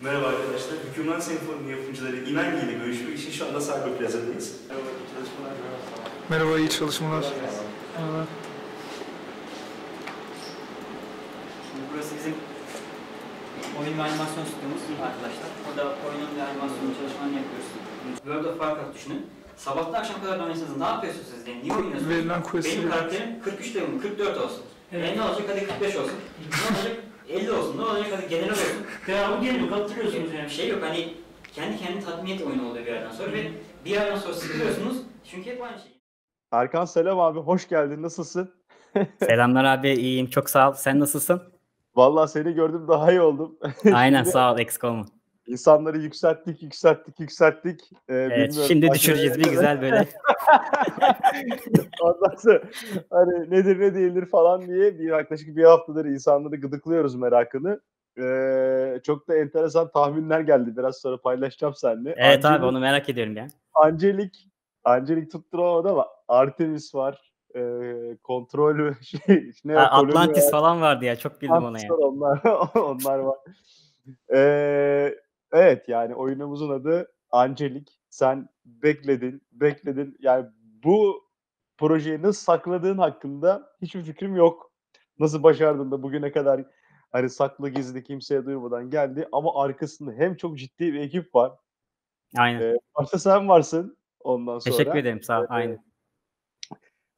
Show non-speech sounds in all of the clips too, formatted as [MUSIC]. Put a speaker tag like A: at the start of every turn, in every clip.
A: Merhaba arkadaşlar. Hükümran Senfoni yapımcıları İnangi ile görüşme için şu anda Cyber Plaza'dayız. Merhaba, iyi çalışmalar. Merhaba, iyi çalışmalar. Merhaba. Şimdi burası bizim
B: oyun ve animasyon stüdyomuz arkadaşlar. Burada oyun ve animasyon çalışmalarını yapıyoruz. World of Warcraft düşünün. Sabahtan akşam kadar oynuyorsanız ne yapıyorsunuz siz Niye oynuyorsunuz? Verilen Benim karakterim 43 level, 44 olsun. Evet. Yani e, ne olacak? Hadi 45 olsun. ne olacak? 50 olsun ne olacak kadar genel [LAUGHS] olsun. Devamı geliyor, kaptırıyorsunuz yani. Bir şey yok hani kendi kendi tatmiyet oyunu oluyor bir yerden sonra ve bir yerden sonra sıkılıyorsunuz çünkü hep aynı şey.
A: Erkan selam abi hoş geldin nasılsın?
B: [LAUGHS] Selamlar abi iyiyim çok sağ ol. Sen nasılsın?
A: Vallahi seni gördüm daha iyi oldum. [LAUGHS] Aynen sağ ol eksik olma. İnsanları yükselttik, yükselttik, yükselttik. Ee, evet, şimdi düşüreceğiz bir güzel böyle. [LAUGHS] Ondan sonra hani nedir ne değildir falan diye bir yaklaşık bir haftadır insanları gıdıklıyoruz merakını. Ee, çok da enteresan tahminler geldi. Biraz sonra paylaşacağım seninle. Evet Angelik, abi onu
B: merak ediyorum ya.
A: Angelik, Angelik tutturamadı ama Artemis var. E, kontrol [LAUGHS] şey, ne, ha, Atlantis var. falan vardı ya çok bildim Atlantis ona ya. Onlar, [LAUGHS] onlar var. Ee, Evet yani oyunumuzun adı Angelik. Sen bekledin, bekledin. Yani bu projeyi nasıl sakladığın hakkında hiçbir fikrim yok. Nasıl başardın da bugüne kadar hani saklı gizli kimseye duymadan geldi ama arkasında hem çok ciddi bir ekip var. Aynen. Ee, başta sen varsın ondan sonra. Teşekkür ederim sağ ol. Ee, Aynen.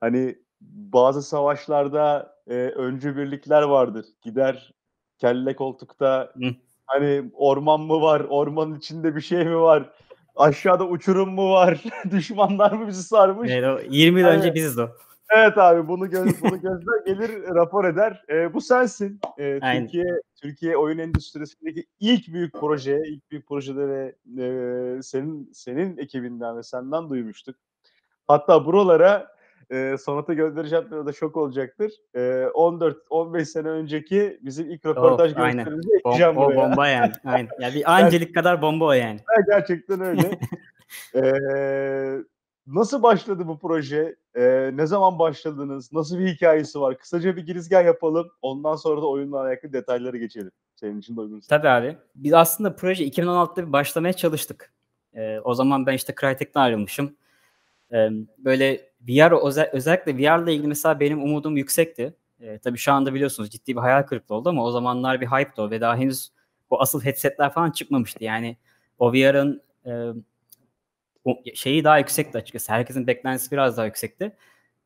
A: Hani bazı savaşlarda e, öncü birlikler vardır. Gider kelle koltukta Hı. Hani orman mı var? Ormanın içinde bir şey mi var? Aşağıda uçurum mu var? [LAUGHS] Düşmanlar mı bizi sarmış? Evet, o 20 yıl yani, önce biziz o. Evet abi bunu göz, [LAUGHS] bunu gözle gelir rapor eder. E, bu sensin. E, Türkiye Türkiye oyun endüstrisindeki ilk büyük proje, ilk büyük projede e, senin senin ekibinden ve senden duymuştuk. Hatta buralara e, Sonat'a gönderecekler da şok olacaktır. E, 14-15 sene önceki bizim ilk röportaj oh, gösterimizi ekleyeceğim bom, O bomba
B: yani. Aynen. Yani bir angelik kadar bomba o yani.
A: Ha, gerçekten öyle. [LAUGHS] e, nasıl başladı bu proje? E, ne zaman başladınız? Nasıl bir hikayesi var? Kısaca bir girizgah yapalım. Ondan sonra da oyunla alakalı detayları geçelim. Senin için de uygunsa.
B: Tabii abi. Biz aslında proje 2016'da bir başlamaya çalıştık. E, o zaman ben işte Crytek'ten ayrılmışım. E, böyle VR özel, özellikle VR'la ilgili mesela benim umudum yüksekti. E, tabii şu anda biliyorsunuz ciddi bir hayal kırıklığı oldu ama o zamanlar bir hype'dı o ve daha henüz bu asıl headsetler falan çıkmamıştı. Yani o VR'ın e, o şeyi daha yüksekti açıkçası. Herkesin beklentisi biraz daha yüksekti.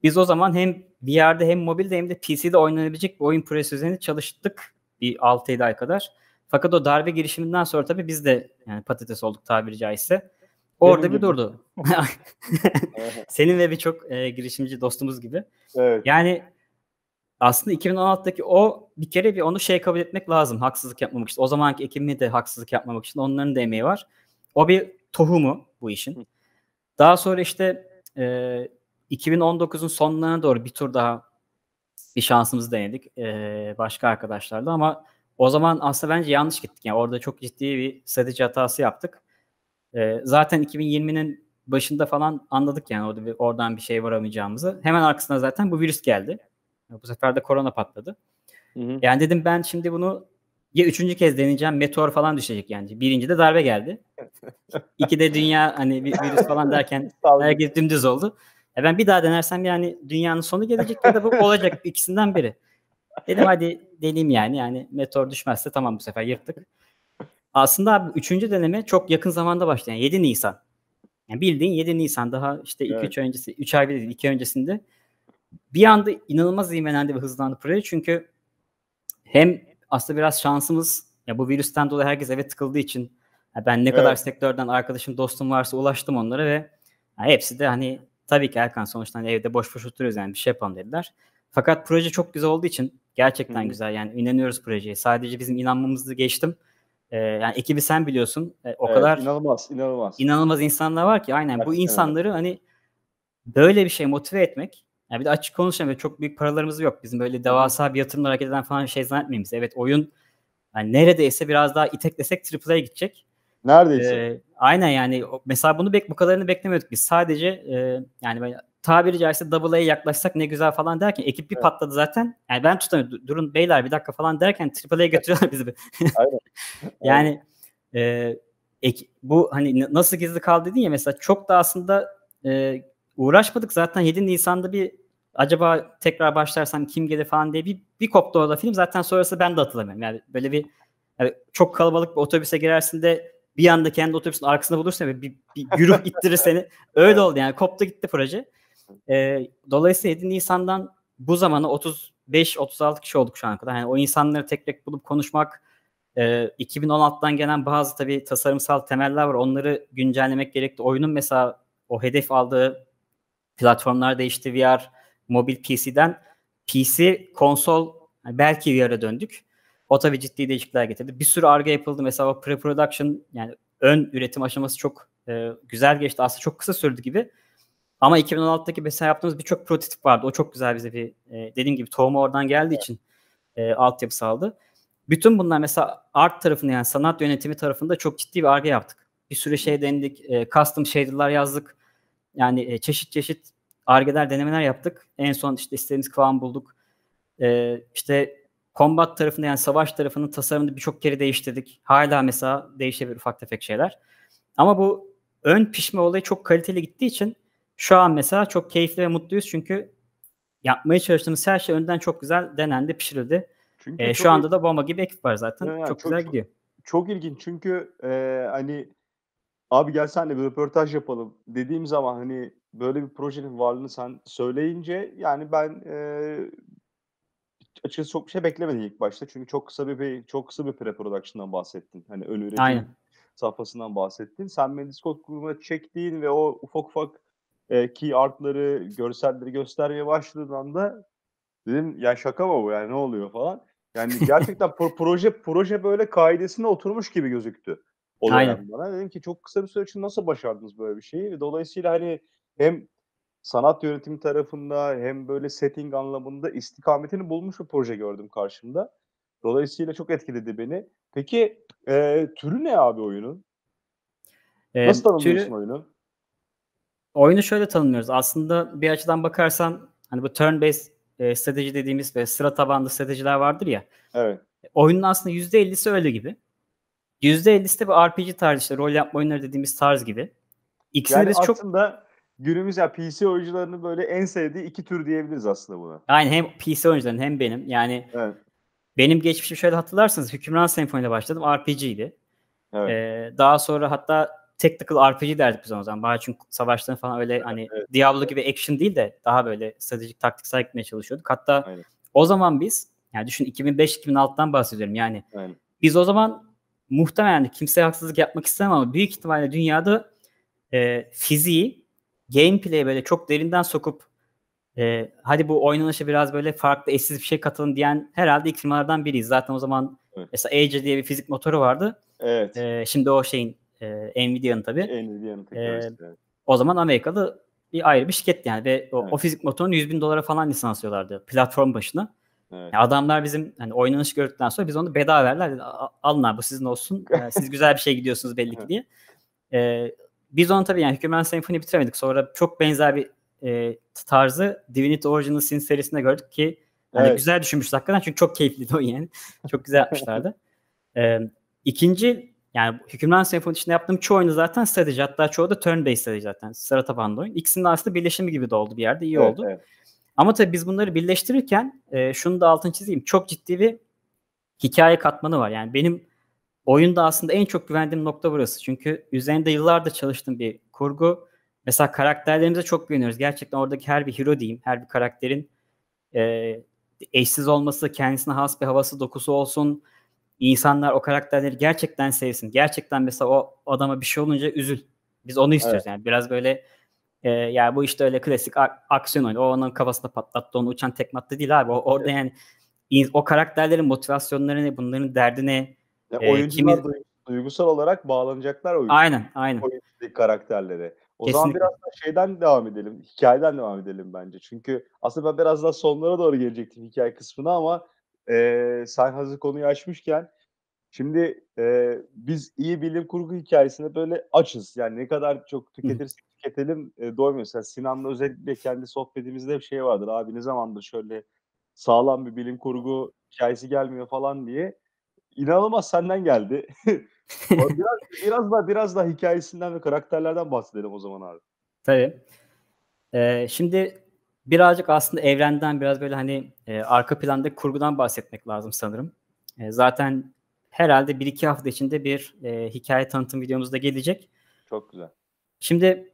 B: Biz o zaman hem VR'de hem mobilde hem de PC'de oynanabilecek bir oyun projesi üzerinde çalıştık bir 6-7 ay kadar. Fakat o darbe girişiminden sonra tabii biz de yani patates olduk tabiri caizse. Orada bir durdu. [LAUGHS] Senin ve birçok e, girişimci dostumuz gibi. Evet. Yani aslında 2016'daki o bir kere bir onu şey kabul etmek lazım. Haksızlık yapmamak için. O zamanki ekibimi de haksızlık yapmamak için. Onların da emeği var. O bir tohumu bu işin. Daha sonra işte e, 2019'un sonlarına doğru bir tur daha bir şansımızı denedik e, başka arkadaşlarla ama o zaman aslında bence yanlış gittik. Yani orada çok ciddi bir strateji hatası yaptık. E, zaten 2020'nin başında falan anladık yani orada bir, oradan bir şey varamayacağımızı. Hemen arkasına zaten bu virüs geldi. Bu sefer de korona patladı. Hı hı. Yani dedim ben şimdi bunu ya üçüncü kez deneyeceğim meteor falan düşecek yani. Birinci de darbe geldi. [LAUGHS] İki de dünya hani bir virüs falan derken [LAUGHS] herkes dümdüz oldu. E ben bir daha denersem yani dünyanın sonu gelecek ya da bu olacak [LAUGHS] ikisinden biri. Dedim hadi deneyim yani. Yani meteor düşmezse tamam bu sefer yırttık. Aslında abi üçüncü deneme çok yakın zamanda başlayan 7 Nisan. Yani bildiğin 7 Nisan daha işte 2-3 evet. öncesi, 3 ay bile değil 2 öncesinde bir anda inanılmaz ivmelendi ve hızlandı proje. Çünkü hem aslında biraz şansımız ya bu virüsten dolayı herkes eve tıkıldığı için ben ne evet. kadar sektörden arkadaşım dostum varsa ulaştım onlara ve hepsi de hani tabii ki Erkan sonuçta hani evde boş boş oturuyoruz yani bir şey yapalım dediler. Fakat proje çok güzel olduğu için gerçekten Hı-hı. güzel yani inanıyoruz projeye. Sadece bizim inanmamızı geçtim. E, yani ekibi sen biliyorsun. E, o evet, kadar
A: inanılmaz, inanılmaz.
B: İnanılmaz insanlar var ki aynen Gerçekten bu insanları evet. hani böyle bir şey motive etmek. Yani bir de açık konuşalım çok büyük paralarımız yok. Bizim böyle devasa bir yatırımla hareket eden falan bir şey zannetmeyeyim. Evet oyun yani neredeyse biraz daha iteklesek AAA'ya gidecek.
A: Neredeyse. Ee,
B: aynen yani mesela bunu bek bu kadarını beklemiyorduk biz. Sadece e, yani tabiri caizse double A'ya yaklaşsak ne güzel falan derken ekip bir evet. patladı zaten. Yani ben tutamıyorum. Durun beyler bir dakika falan derken triple A'ya götürüyorlar bizi. [LAUGHS] Aynen. [LAUGHS] yani e, ek, bu hani nasıl gizli kaldı dedin ya mesela çok da aslında e, uğraşmadık zaten 7 Nisan'da bir acaba tekrar başlarsam kim gelir falan diye bir, bir koptu orada film. Zaten sonrası ben de atılamıyorum. Yani böyle bir yani çok kalabalık bir otobüse girersin de bir anda kendi otobüsün arkasında bulursun ve bir, bir güruh ittirir seni. [LAUGHS] Öyle oldu yani koptu gitti proje. E, dolayısıyla 7 Nisan'dan bu zamana 35-36 kişi olduk şu an kadar. Yani o insanları tek tek bulup konuşmak, e, 2016'dan gelen bazı tabii tasarımsal temeller var. Onları güncellemek gerekti. Oyunun mesela o hedef aldığı platformlar değişti. VR, mobil PC'den PC, konsol yani belki VR'a döndük. O tabii ciddi değişiklikler getirdi. Bir sürü arge yapıldı. Mesela o pre-production yani ön üretim aşaması çok e, güzel geçti. Aslında çok kısa sürdü gibi. Ama 2016'daki mesela yaptığımız birçok prototip vardı. O çok güzel bize bir e, dediğim gibi tohumu oradan geldiği için e, altyapı sağladı. Bütün bunlar mesela art tarafında yani sanat yönetimi tarafında çok ciddi bir arge yaptık. Bir sürü şey denedik. E, custom shader'lar yazdık. Yani e, çeşit çeşit argeler denemeler yaptık. En son işte istediğimiz kıvam bulduk. E, işte combat tarafında yani savaş tarafının tasarımını birçok kere değiştirdik. Hala mesela değişebilir ufak tefek şeyler. Ama bu ön pişme olayı çok kaliteli gittiği için şu an mesela çok keyifli ve mutluyuz çünkü yapmaya çalıştığımız her şey önden çok güzel denendi, pişirildi. Çünkü ee, şu anda da bomba gibi ekip var zaten. yani çok, çok güzel gidiyor.
A: Çok, çok ilginç çünkü e, hani abi gel senle bir röportaj yapalım dediğim zaman hani böyle bir projenin varlığını sen söyleyince yani ben e, açıkçası çok bir şey beklemedim ilk başta. Çünkü çok kısa bir çok kısa bir pre-production'dan bahsettin. Hani ön üretim Aynen. safhasından bahsettin. Sen beni Discord grubuna çektiğin ve o ufak ufak e, key artları, görselleri göstermeye başladığın anda dedim ya şaka mı bu yani ne oluyor falan. Yani [LAUGHS] gerçekten pro- proje proje böyle kaidesine oturmuş gibi gözüktü. O Aynen. bana. Dedim ki çok kısa bir süre için nasıl başardınız böyle bir şeyi? Dolayısıyla hani hem sanat yönetimi tarafında hem böyle setting anlamında istikametini bulmuş bir proje gördüm karşımda. Dolayısıyla çok etkiledi beni. Peki e, türü ne abi oyunun?
B: Nasıl ee, tanımlıyorsun türü, oyunu? oyunu şöyle tanımlıyoruz. Aslında bir açıdan bakarsan hani bu turn-based e, strateji dediğimiz ve sıra tabanlı stratejiler vardır ya. Evet. Oyunun aslında %50'si öyle gibi. %50'si de bu RPG tarzı işte rol yapma oyunları dediğimiz tarz gibi. İkisini yani biz aslında... çok...
A: aslında günümüz ya PC oyuncularını böyle en sevdiği iki tür diyebiliriz aslında buna.
B: Yani hem PC oyuncuların hem benim. Yani evet. benim geçmişim şöyle hatırlarsınız Hükümran Senfoni'de başladım. RPG'ydi. Evet. Ee, daha sonra hatta tactical RPG derdik biz o zaman. Daha çünkü savaşların falan öyle hani evet. Diablo gibi action değil de daha böyle stratejik taktiksel gitmeye çalışıyorduk. Hatta Aynen. o zaman biz yani düşün 2005-2006'dan bahsediyorum yani. Aynen. Biz o zaman muhtemelen kimseye haksızlık yapmak istemem ama büyük ihtimalle dünyada e, fiziği gameplay'e böyle çok derinden sokup e, hadi bu oynanışa biraz böyle farklı eşsiz bir şey katılın diyen herhalde ilk firmalardan biriyiz. Zaten o zaman evet. mesela Age diye bir fizik motoru vardı. Evet. E, şimdi o şeyin e, Nvidia'nın tabii. Nvidia'nın e, teknolojisi. E, O zaman Amerika'da bir ayrı bir şirket yani ve o, evet. o fizik motorunu 100 bin dolara falan lisanslıyorlardı platform başına. Evet. Yani adamlar bizim hani oynanış gördükten sonra biz onu bedava verdiler. Hani, Dedi, Alın abi bu sizin olsun. Yani e, [LAUGHS] siz güzel bir şey gidiyorsunuz belli ki diye. Ee, biz onu tabii yani Human Symphony bitiremedik. Sonra çok benzer bir e, tarzı Divinity Original Sin serisinde gördük ki yani evet. güzel düşünmüşler hakikaten çünkü çok keyifliydi o yani. [LAUGHS] çok güzel yapmışlardı. ee, ikinci yani Hükümran Senfoni içinde yaptığım çoğu oyunu zaten strateji. Hatta çoğu da turn based strateji zaten. Sıra tabanlı oyun. İkisinin aslında birleşimi gibi de oldu bir yerde. iyi evet, oldu. Evet. Ama tabii biz bunları birleştirirken e, şunu da altını çizeyim. Çok ciddi bir hikaye katmanı var. Yani benim oyunda aslında en çok güvendiğim nokta burası. Çünkü üzerinde yıllardır çalıştığım bir kurgu. Mesela karakterlerimize çok güveniyoruz. Gerçekten oradaki her bir hero diyeyim, her bir karakterin e, eşsiz olması, kendisine has bir havası, dokusu olsun insanlar o karakterleri gerçekten sevsin. Gerçekten mesela o adama bir şey olunca üzül. Biz onu istiyoruz evet. yani. Biraz böyle e, yani bu işte öyle klasik aksiyon oyunu. O onun kafasını patlattı, onu uçan tekme attı değil abi. O, orada yani o karakterlerin motivasyonları ne, bunların derdi ne?
A: Yani e, oyuncular kimi... duygusal olarak bağlanacaklar oyun. Aynen, aynen. Oyunculuk karakterleri. O Kesinlikle. zaman biraz da şeyden devam edelim. Hikayeden devam edelim bence. Çünkü aslında ben biraz daha sonlara doğru gelecektim hikaye kısmına ama e, sen hazır konuyu açmışken şimdi e, biz iyi bilim kurgu hikayesinde böyle açız. Yani ne kadar çok tüketirsek tüketelim e, doymuyoruz. Yani Sinan'la özellikle kendi sohbetimizde bir şey vardır. Abi ne zamandır şöyle sağlam bir bilim kurgu hikayesi gelmiyor falan diye. İnanılmaz senden geldi. [LAUGHS] biraz, biraz da biraz da hikayesinden ve karakterlerden bahsedelim o zaman abi.
B: Tabii. Ee, şimdi birazcık aslında evrenden biraz böyle hani e, arka planda kurgudan bahsetmek lazım sanırım. E, zaten herhalde bir iki hafta içinde bir e, hikaye tanıtım videomuzda gelecek. Çok güzel. Şimdi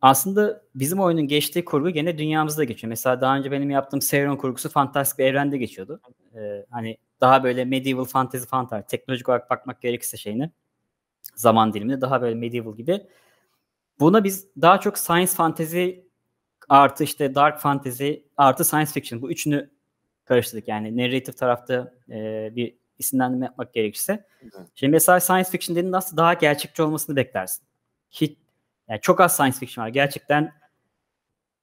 B: aslında bizim oyunun geçtiği kurgu gene dünyamızda geçiyor. Mesela daha önce benim yaptığım Sauron kurgusu fantastik bir evrende geçiyordu. Ee, hani daha böyle medieval fantasy fan tarzı. Teknolojik olarak bakmak gerekirse şeyini zaman diliminde daha böyle medieval gibi. Buna biz daha çok science fantasy artı işte dark fantasy artı science fiction bu üçünü karıştırdık. Yani narrative tarafta e, bir isimlendirme yapmak gerekirse. Evet. Şimdi mesela science fiction dediğin nasıl daha gerçekçi olmasını beklersin. Hiç, yani çok az science fiction var. Gerçekten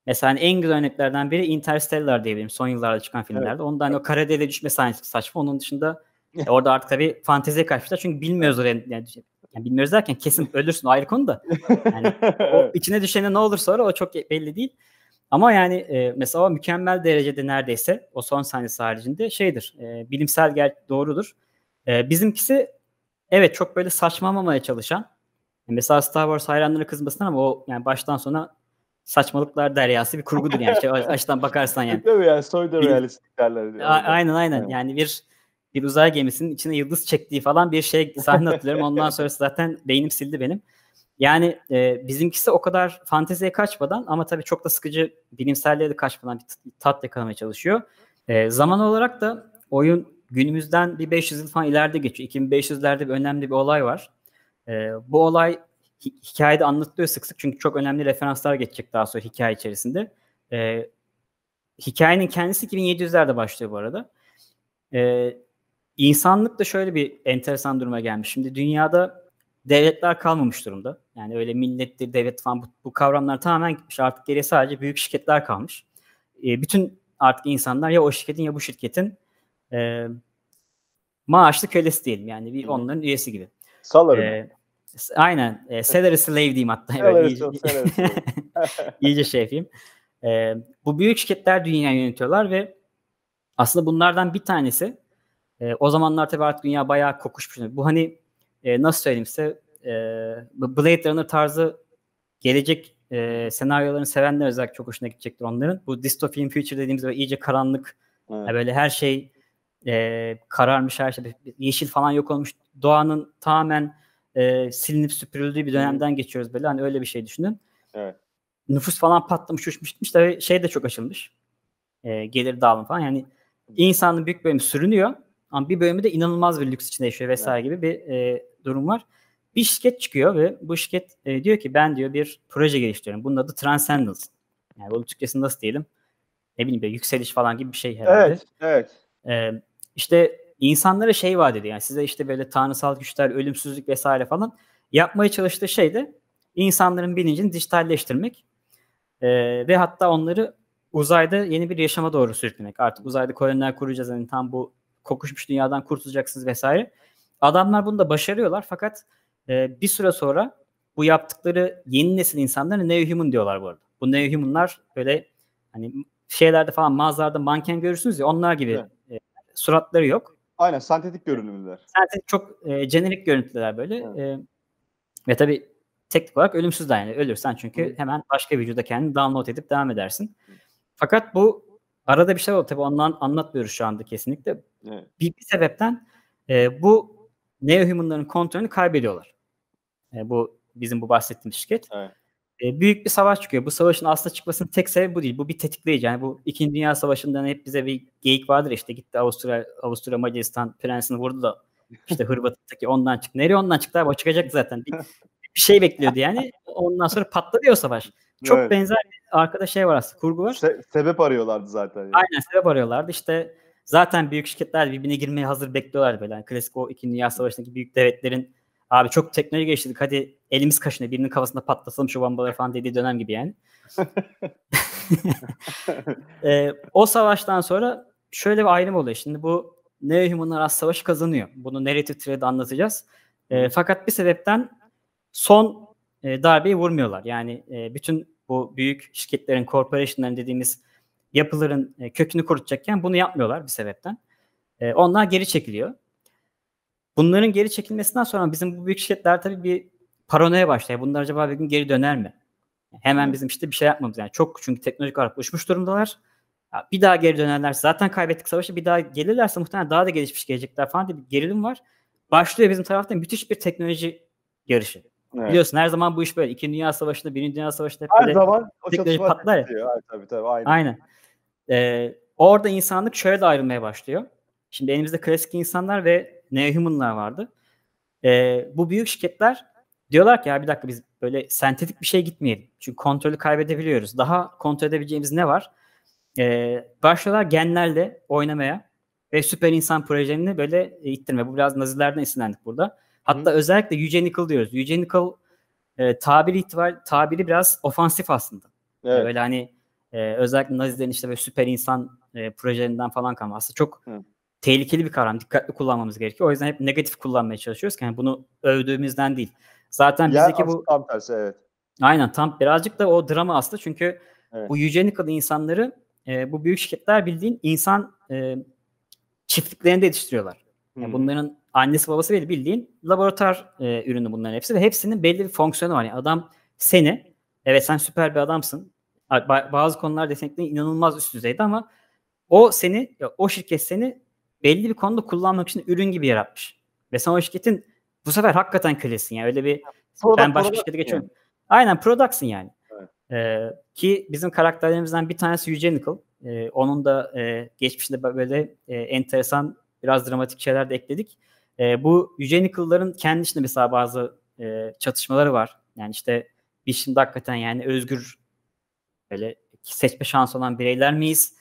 B: mesela hani en güzel örneklerden biri Interstellar diyebilirim. Son yıllarda çıkan filmlerde. Evet. Ondan evet. o kara deliğe düşme science fiction saçma. Onun dışında e, [LAUGHS] orada artık tabii fanteziye kaçmışlar. Çünkü bilmiyoruz oraya. Yani, yani bilmiyoruz derken kesin ölürsün ayrı konu da. Yani o [LAUGHS] içine düşene ne olur sonra o çok belli değil. Ama yani e, mesela mükemmel derecede neredeyse o son sahnesi haricinde şeydir. E, bilimsel gel doğrudur. E, bizimkisi evet çok böyle saçmalamaya çalışan. E, mesela Star Wars hayranları kızmasın ama o yani baştan sona saçmalıklar deryası bir kurgudur yani. Şey, [LAUGHS] açıdan bakarsan yani.
A: Tabii yani soyda realist Aynen
B: aynen yani bir bir uzay gemisinin içine yıldız çektiği falan bir şey sahne hatırlıyorum. Ondan [LAUGHS] sonrası zaten beynim sildi benim. Yani e, bizimkisi o kadar fanteziye kaçmadan ama tabii çok da sıkıcı bilimselliğe de kaçmadan bir tat yakalamaya çalışıyor. E, zaman olarak da oyun günümüzden bir 500 yıl falan ileride geçiyor. 2500'lerde bir önemli bir olay var. E, bu olay hi- hikayede anlatılıyor sık sık çünkü çok önemli referanslar geçecek daha sonra hikaye içerisinde. E, hikayenin kendisi 2700'lerde başlıyor bu arada. E, insanlık da şöyle bir enteresan duruma gelmiş. Şimdi dünyada devletler kalmamış durumda. Yani öyle millettir, devlet falan bu, bu kavramlar tamamen gitmiş. Artık geriye sadece büyük şirketler kalmış. E, bütün artık insanlar ya o şirketin ya bu şirketin e, maaşlı kölesi diyelim. Yani bir onların Hı. üyesi gibi. Salarım. E, ee, aynen. E, salary slave diyeyim hatta. Salary iyice,
A: [LAUGHS]
B: iyice şey yapayım. E, bu büyük şirketler dünyayı yönetiyorlar ve aslında bunlardan bir tanesi e, o zamanlar tabii artık dünya bayağı kokuşmuş. Bu hani e, nasıl söyleyeyim size e, Blade Runner tarzı gelecek e, senaryolarını sevenler özellikle çok hoşuna gidecektir onların. Bu dystopian future dediğimiz böyle iyice karanlık evet. yani böyle her şey e, kararmış her şey yeşil falan yok olmuş. Doğanın tamamen e, silinip süpürüldüğü bir dönemden evet. geçiyoruz böyle. Hani öyle bir şey düşünün. Evet. Nüfus falan patlamış, uçmuş gitmiş. Tabii şey de çok açılmış. E, gelir dağılım falan. Yani insanın büyük bölümü sürünüyor. Ama bir bölümü de inanılmaz bir lüks içinde yaşıyor vesaire evet. gibi bir e, durum var. Bir şirket çıkıyor ve bu şirket e, diyor ki ben diyor bir proje geliştiriyorum. Bunun adı Transcendence. Yani bunun Türkçesi nasıl diyelim? Ne bileyim böyle yükseliş falan gibi bir şey herhalde. Evet, evet. E, işte insanlara şey vaat ediyor. Yani size işte böyle tanrısal güçler, ölümsüzlük vesaire falan. Yapmaya çalıştığı şey de insanların bilincini dijitalleştirmek. E, ve hatta onları uzayda yeni bir yaşama doğru sürüklemek. Artık uzayda koloniler kuracağız. Yani tam bu kokuşmuş dünyadan kurtulacaksınız vesaire. Adamlar bunu da başarıyorlar fakat e, bir süre sonra bu yaptıkları yeni nesil insanlara neohuman diyorlar bu arada. Bu neohumanlar böyle hani şeylerde falan mağazalarda manken görürsünüz ya onlar gibi evet. e, suratları yok.
A: Aynen sentetik görünümlüler.
B: Sentetik çok e, jenerik görüntüler böyle. Evet. E, ve tabii teknik olarak ölümsüzler yani ölürsen çünkü Hı. hemen başka vücuda kendini download edip devam edersin. Fakat bu arada bir şey oldu tabii ondan anlatmıyoruz şu anda kesinlikle. Evet. Bir, bir sebepten e, bu Neohuman'ların kontrolünü kaybediyorlar. E, bu bizim bu bahsettiğimiz şirket. Evet. E, büyük bir savaş çıkıyor. Bu savaşın aslında çıkmasının tek sebebi bu değil. Bu bir tetikleyici. Yani bu İkinci Dünya Savaşı'ndan hep bize bir geyik vardır işte gitti Avusturya, Avusturya Macaristan prensini vurdu da işte Hırvatistaki ondan çıktı. Nereye ondan çıktı abi? O çıkacak zaten. Bir, bir şey bekliyordu yani. Ondan sonra patladı o savaş. Çok evet. benzer bir arkada şey var aslında kurgu var. Se-
A: sebep arıyorlardı zaten.
B: Yani. Aynen sebep arıyorlardı. İşte Zaten büyük şirketler birbirine girmeye hazır bekliyorlar böyle. Yani klasik o iki Dünya Savaşı'ndaki büyük devletlerin abi çok teknoloji geliştirdik hadi elimiz kaşına birinin kafasında patlasalım şu bombaları falan dediği dönem gibi yani. [LAUGHS] e, o savaştan sonra şöyle bir ayrım oluyor. Şimdi bu Neuhumanlar az savaşı kazanıyor. Bunu narrative thread'de anlatacağız. E, fakat bir sebepten son e, darbeyi vurmuyorlar. Yani e, bütün bu büyük şirketlerin, corporation'ların dediğimiz yapıların e, kökünü korutacakken bunu yapmıyorlar bir sebepten. E, onlar geri çekiliyor. Bunların geri çekilmesinden sonra bizim bu büyük şirketler tabii bir paranoya başlıyor. Bunlar acaba bir gün geri döner mi? Hemen bizim işte bir şey yapmamız yani çok çünkü teknolojik olarak uçmuş durumdalar. Bir daha geri dönerlerse zaten kaybettik savaşı bir daha gelirlerse muhtemelen daha da gelişmiş gelecekler falan diye bir gerilim var. Başlıyor bizim tarafta müthiş bir teknoloji yarışı. Evet. Biliyorsun her zaman bu iş böyle. İkinci Dünya Savaşı'nda, Birinci Dünya Savaşı'nda hep her böyle zaman o teknoloji patlar
A: ya. tabii, tabii, aynen. aynen.
B: E, orada insanlık şöyle de ayrılmaya başlıyor. Şimdi elimizde klasik insanlar ve neohumanlar vardı. E, bu büyük şirketler diyorlar ki ya bir dakika biz böyle sentetik bir şey gitmeyelim. Çünkü kontrolü kaybedebiliyoruz. Daha kontrol edebileceğimiz ne var? E, başlıyorlar genlerle oynamaya ve süper insan projelerini böyle ittirme. Bu biraz nazilerden esinlendik burada. Hatta Hı. özellikle eugenical diyoruz. Eugenical e, tabiri itibar, tabiri biraz ofansif aslında. Evet. Böyle hani ee, özellikle Nazilerin işte böyle süper insan e, projelerinden falan kalma. Aslında çok Hı. tehlikeli bir kavram. Dikkatli kullanmamız gerekiyor. O yüzden hep negatif kullanmaya çalışıyoruz. Yani bunu övdüğümüzden değil. Zaten Yer bizdeki bu...
A: Tam tersi evet.
B: Aynen tam birazcık da o drama aslında. Çünkü evet. bu eugenical insanları e, bu büyük şirketler bildiğin insan e, çiftliklerinde yetiştiriyorlar. Yani hmm. bunların annesi babası değil bildiğin laboratuvar e, ürünü bunların hepsi ve hepsinin belli bir fonksiyonu var. Yani adam seni evet sen süper bir adamsın bazı konular yeteneklerin inanılmaz üst düzeyde ama o seni, o şirket seni belli bir konuda kullanmak için ürün gibi yaratmış. Ve sen o şirketin bu sefer hakikaten kölesin yani öyle bir product, ben başka şirkete geçiyorum. Yani. Aynen product'sın yani. Evet. Ee, ki bizim karakterlerimizden bir tanesi Yüce Nickel. Ee, onun da e, geçmişinde böyle e, enteresan biraz dramatik şeyler de ekledik. E, bu Yüce Nickel'ların kendi içinde mesela bazı e, çatışmaları var. Yani işte bir şimdi hakikaten yani özgür Böyle e, seçme şansı olan bireyler miyiz?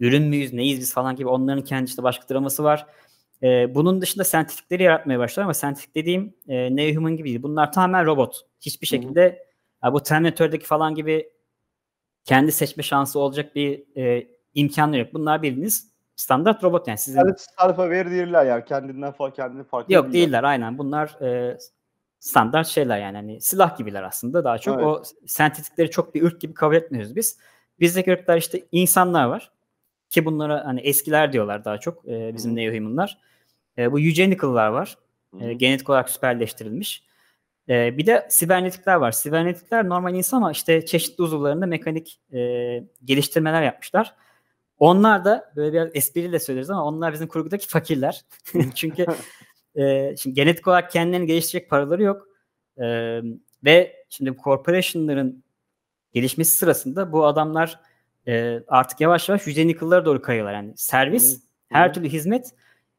B: Ürün müyüz? Neyiz biz falan gibi onların kendi işte başka draması var. E, bunun dışında sentiflikleri yaratmaya başlar ama sentifik dediğim e, Neuhuman gibi değil. Bunlar tamamen robot. Hiçbir şekilde Hı-hı. bu Terminator'daki falan gibi kendi seçme şansı olacak bir e, imkanı yok. Bunlar biriniz standart robot yani sizin. Yani
A: tarifa verirler ya kendinden falan kendini farklı. Yok değiller
B: aynen. Bunlar e, standart şeyler yani hani silah gibiler aslında daha çok. Evet. O sentetikleri çok bir ırk gibi kabul etmiyoruz biz. Bizdeki ırklar işte insanlar var ki bunlara hani eskiler diyorlar daha çok e, bizim Neohumanlar. E, bu eugenical'lar var. E, genetik olarak süperleştirilmiş. E, bir de sibernetikler var. Sibernetikler normal insan ama işte çeşitli uzuvlarında mekanik e, geliştirmeler yapmışlar. Onlar da böyle biraz espriyle söyleriz ama onlar bizim kurgudaki fakirler. [LAUGHS] Çünkü [LAUGHS] Ee, şimdi genetik olarak kendilerini geliştirecek paraları yok. Ee, ve şimdi bu corporation'ların gelişmesi sırasında bu adamlar e, artık yavaş yavaş yücenin kıllara doğru kayıyorlar. Yani servis, her türlü hizmet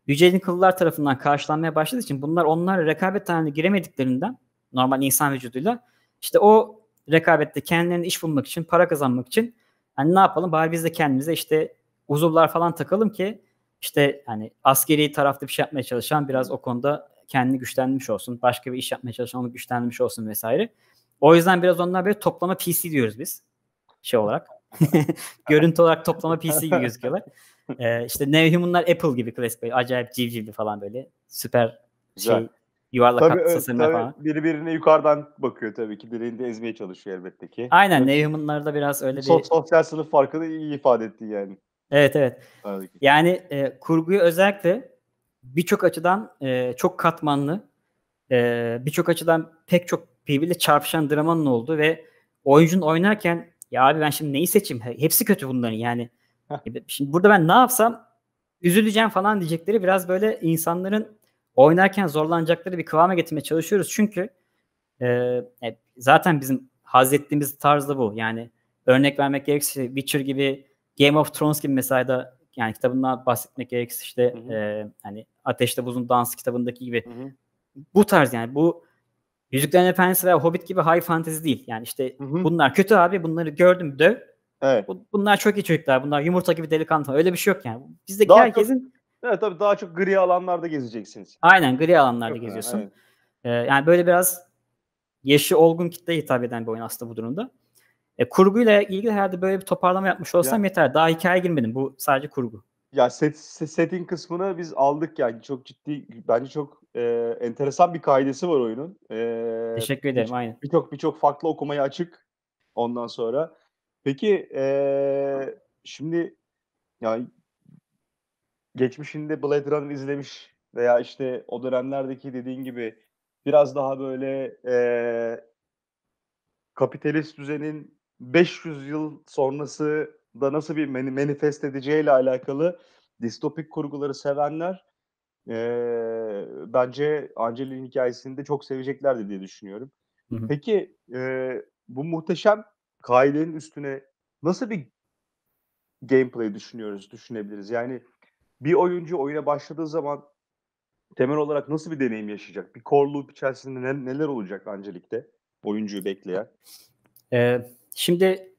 B: yücenin kıllar tarafından karşılanmaya başladığı için bunlar onlar rekabet haline giremediklerinden normal insan vücuduyla işte o rekabette kendilerine iş bulmak için, para kazanmak için hani ne yapalım bari biz de kendimize işte uzuvlar falan takalım ki işte hani askeri tarafta bir şey yapmaya çalışan biraz o konuda kendini güçlenmiş olsun. Başka bir iş yapmaya çalışan onu güçlenmiş olsun vesaire. O yüzden biraz onlar böyle toplama PC diyoruz biz. Şey olarak. [LAUGHS] Görüntü olarak toplama PC gibi gözüküyorlar. Ee, İşte Nevhuman'lar Apple gibi klasik böyle acayip civcivli falan böyle süper şey, Güzel. yuvarlak tabii, hat tabii falan.
A: Biri yukarıdan bakıyor tabii ki. Birini de ezmeye çalışıyor elbette ki. Aynen
B: Nevhuman'larda biraz öyle bir... Sos
A: sosyal sınıf farkını iyi ifade etti yani.
B: Evet evet. Aradaki. Yani e, kurguyu özellikle birçok açıdan e, çok katmanlı, e, birçok açıdan pek çok birbiriyle çarpışan dramanın oldu ve oyuncunun oynarken ya abi ben şimdi neyi seçeyim? Hepsi kötü bunların yani. E, şimdi burada ben ne yapsam üzüleceğim falan diyecekleri biraz böyle insanların oynarken zorlanacakları bir kıvama getirmeye çalışıyoruz. Çünkü e, e zaten bizim haz ettiğimiz tarz da bu. Yani örnek vermek gerekirse Witcher gibi Game of Thrones gibi mesela da yani kitabından bahsetmek gerekirse işte hı hı. E, hani Ateşte Buzun Dansı kitabındaki gibi hı hı. bu tarz yani bu Yüzüklerin Efendisi veya Hobbit gibi high fantasy değil. Yani işte hı hı. bunlar kötü abi bunları gördüm döv. Evet. Bunlar çok iyi çocuklar. Bunlar yumurta gibi delikanlı falan. Öyle bir şey yok yani. Bizdeki daha herkesin
A: çok, Evet tabii daha çok gri alanlarda gezeceksiniz.
B: Aynen gri alanlarda çok geziyorsun. Yani, evet. ee, yani böyle biraz yaşı olgun kitleye hitap eden bir oyun aslında bu durumda. E, kurguyla ilgili herhalde böyle bir toparlama yapmış olsam ya. yeter. Daha hikaye girmedim. Bu sadece kurgu.
A: Ya set, setting kısmını biz aldık yani çok ciddi bence çok e, enteresan bir kaidesi var oyunun. E, Teşekkür ederim bir, aynen. Birçok birçok farklı okumaya açık ondan sonra. Peki e, şimdi yani geçmişinde Blade Runner izlemiş veya işte o dönemlerdeki dediğin gibi biraz daha böyle e, kapitalist düzenin 500 yıl sonrası da nasıl bir manifest edeceğiyle alakalı distopik kurguları sevenler e, bence Angelin hikayesini de çok seveceklerdi diye düşünüyorum. Hı hı. Peki e, bu muhteşem kaidenin üstüne nasıl bir gameplay düşünüyoruz, düşünebiliriz? Yani bir oyuncu oyuna başladığı zaman temel olarak nasıl bir deneyim yaşayacak? Bir core loop içerisinde ne, neler olacak Angelik'te oyuncuyu bekleyen?
B: Evet. Şimdi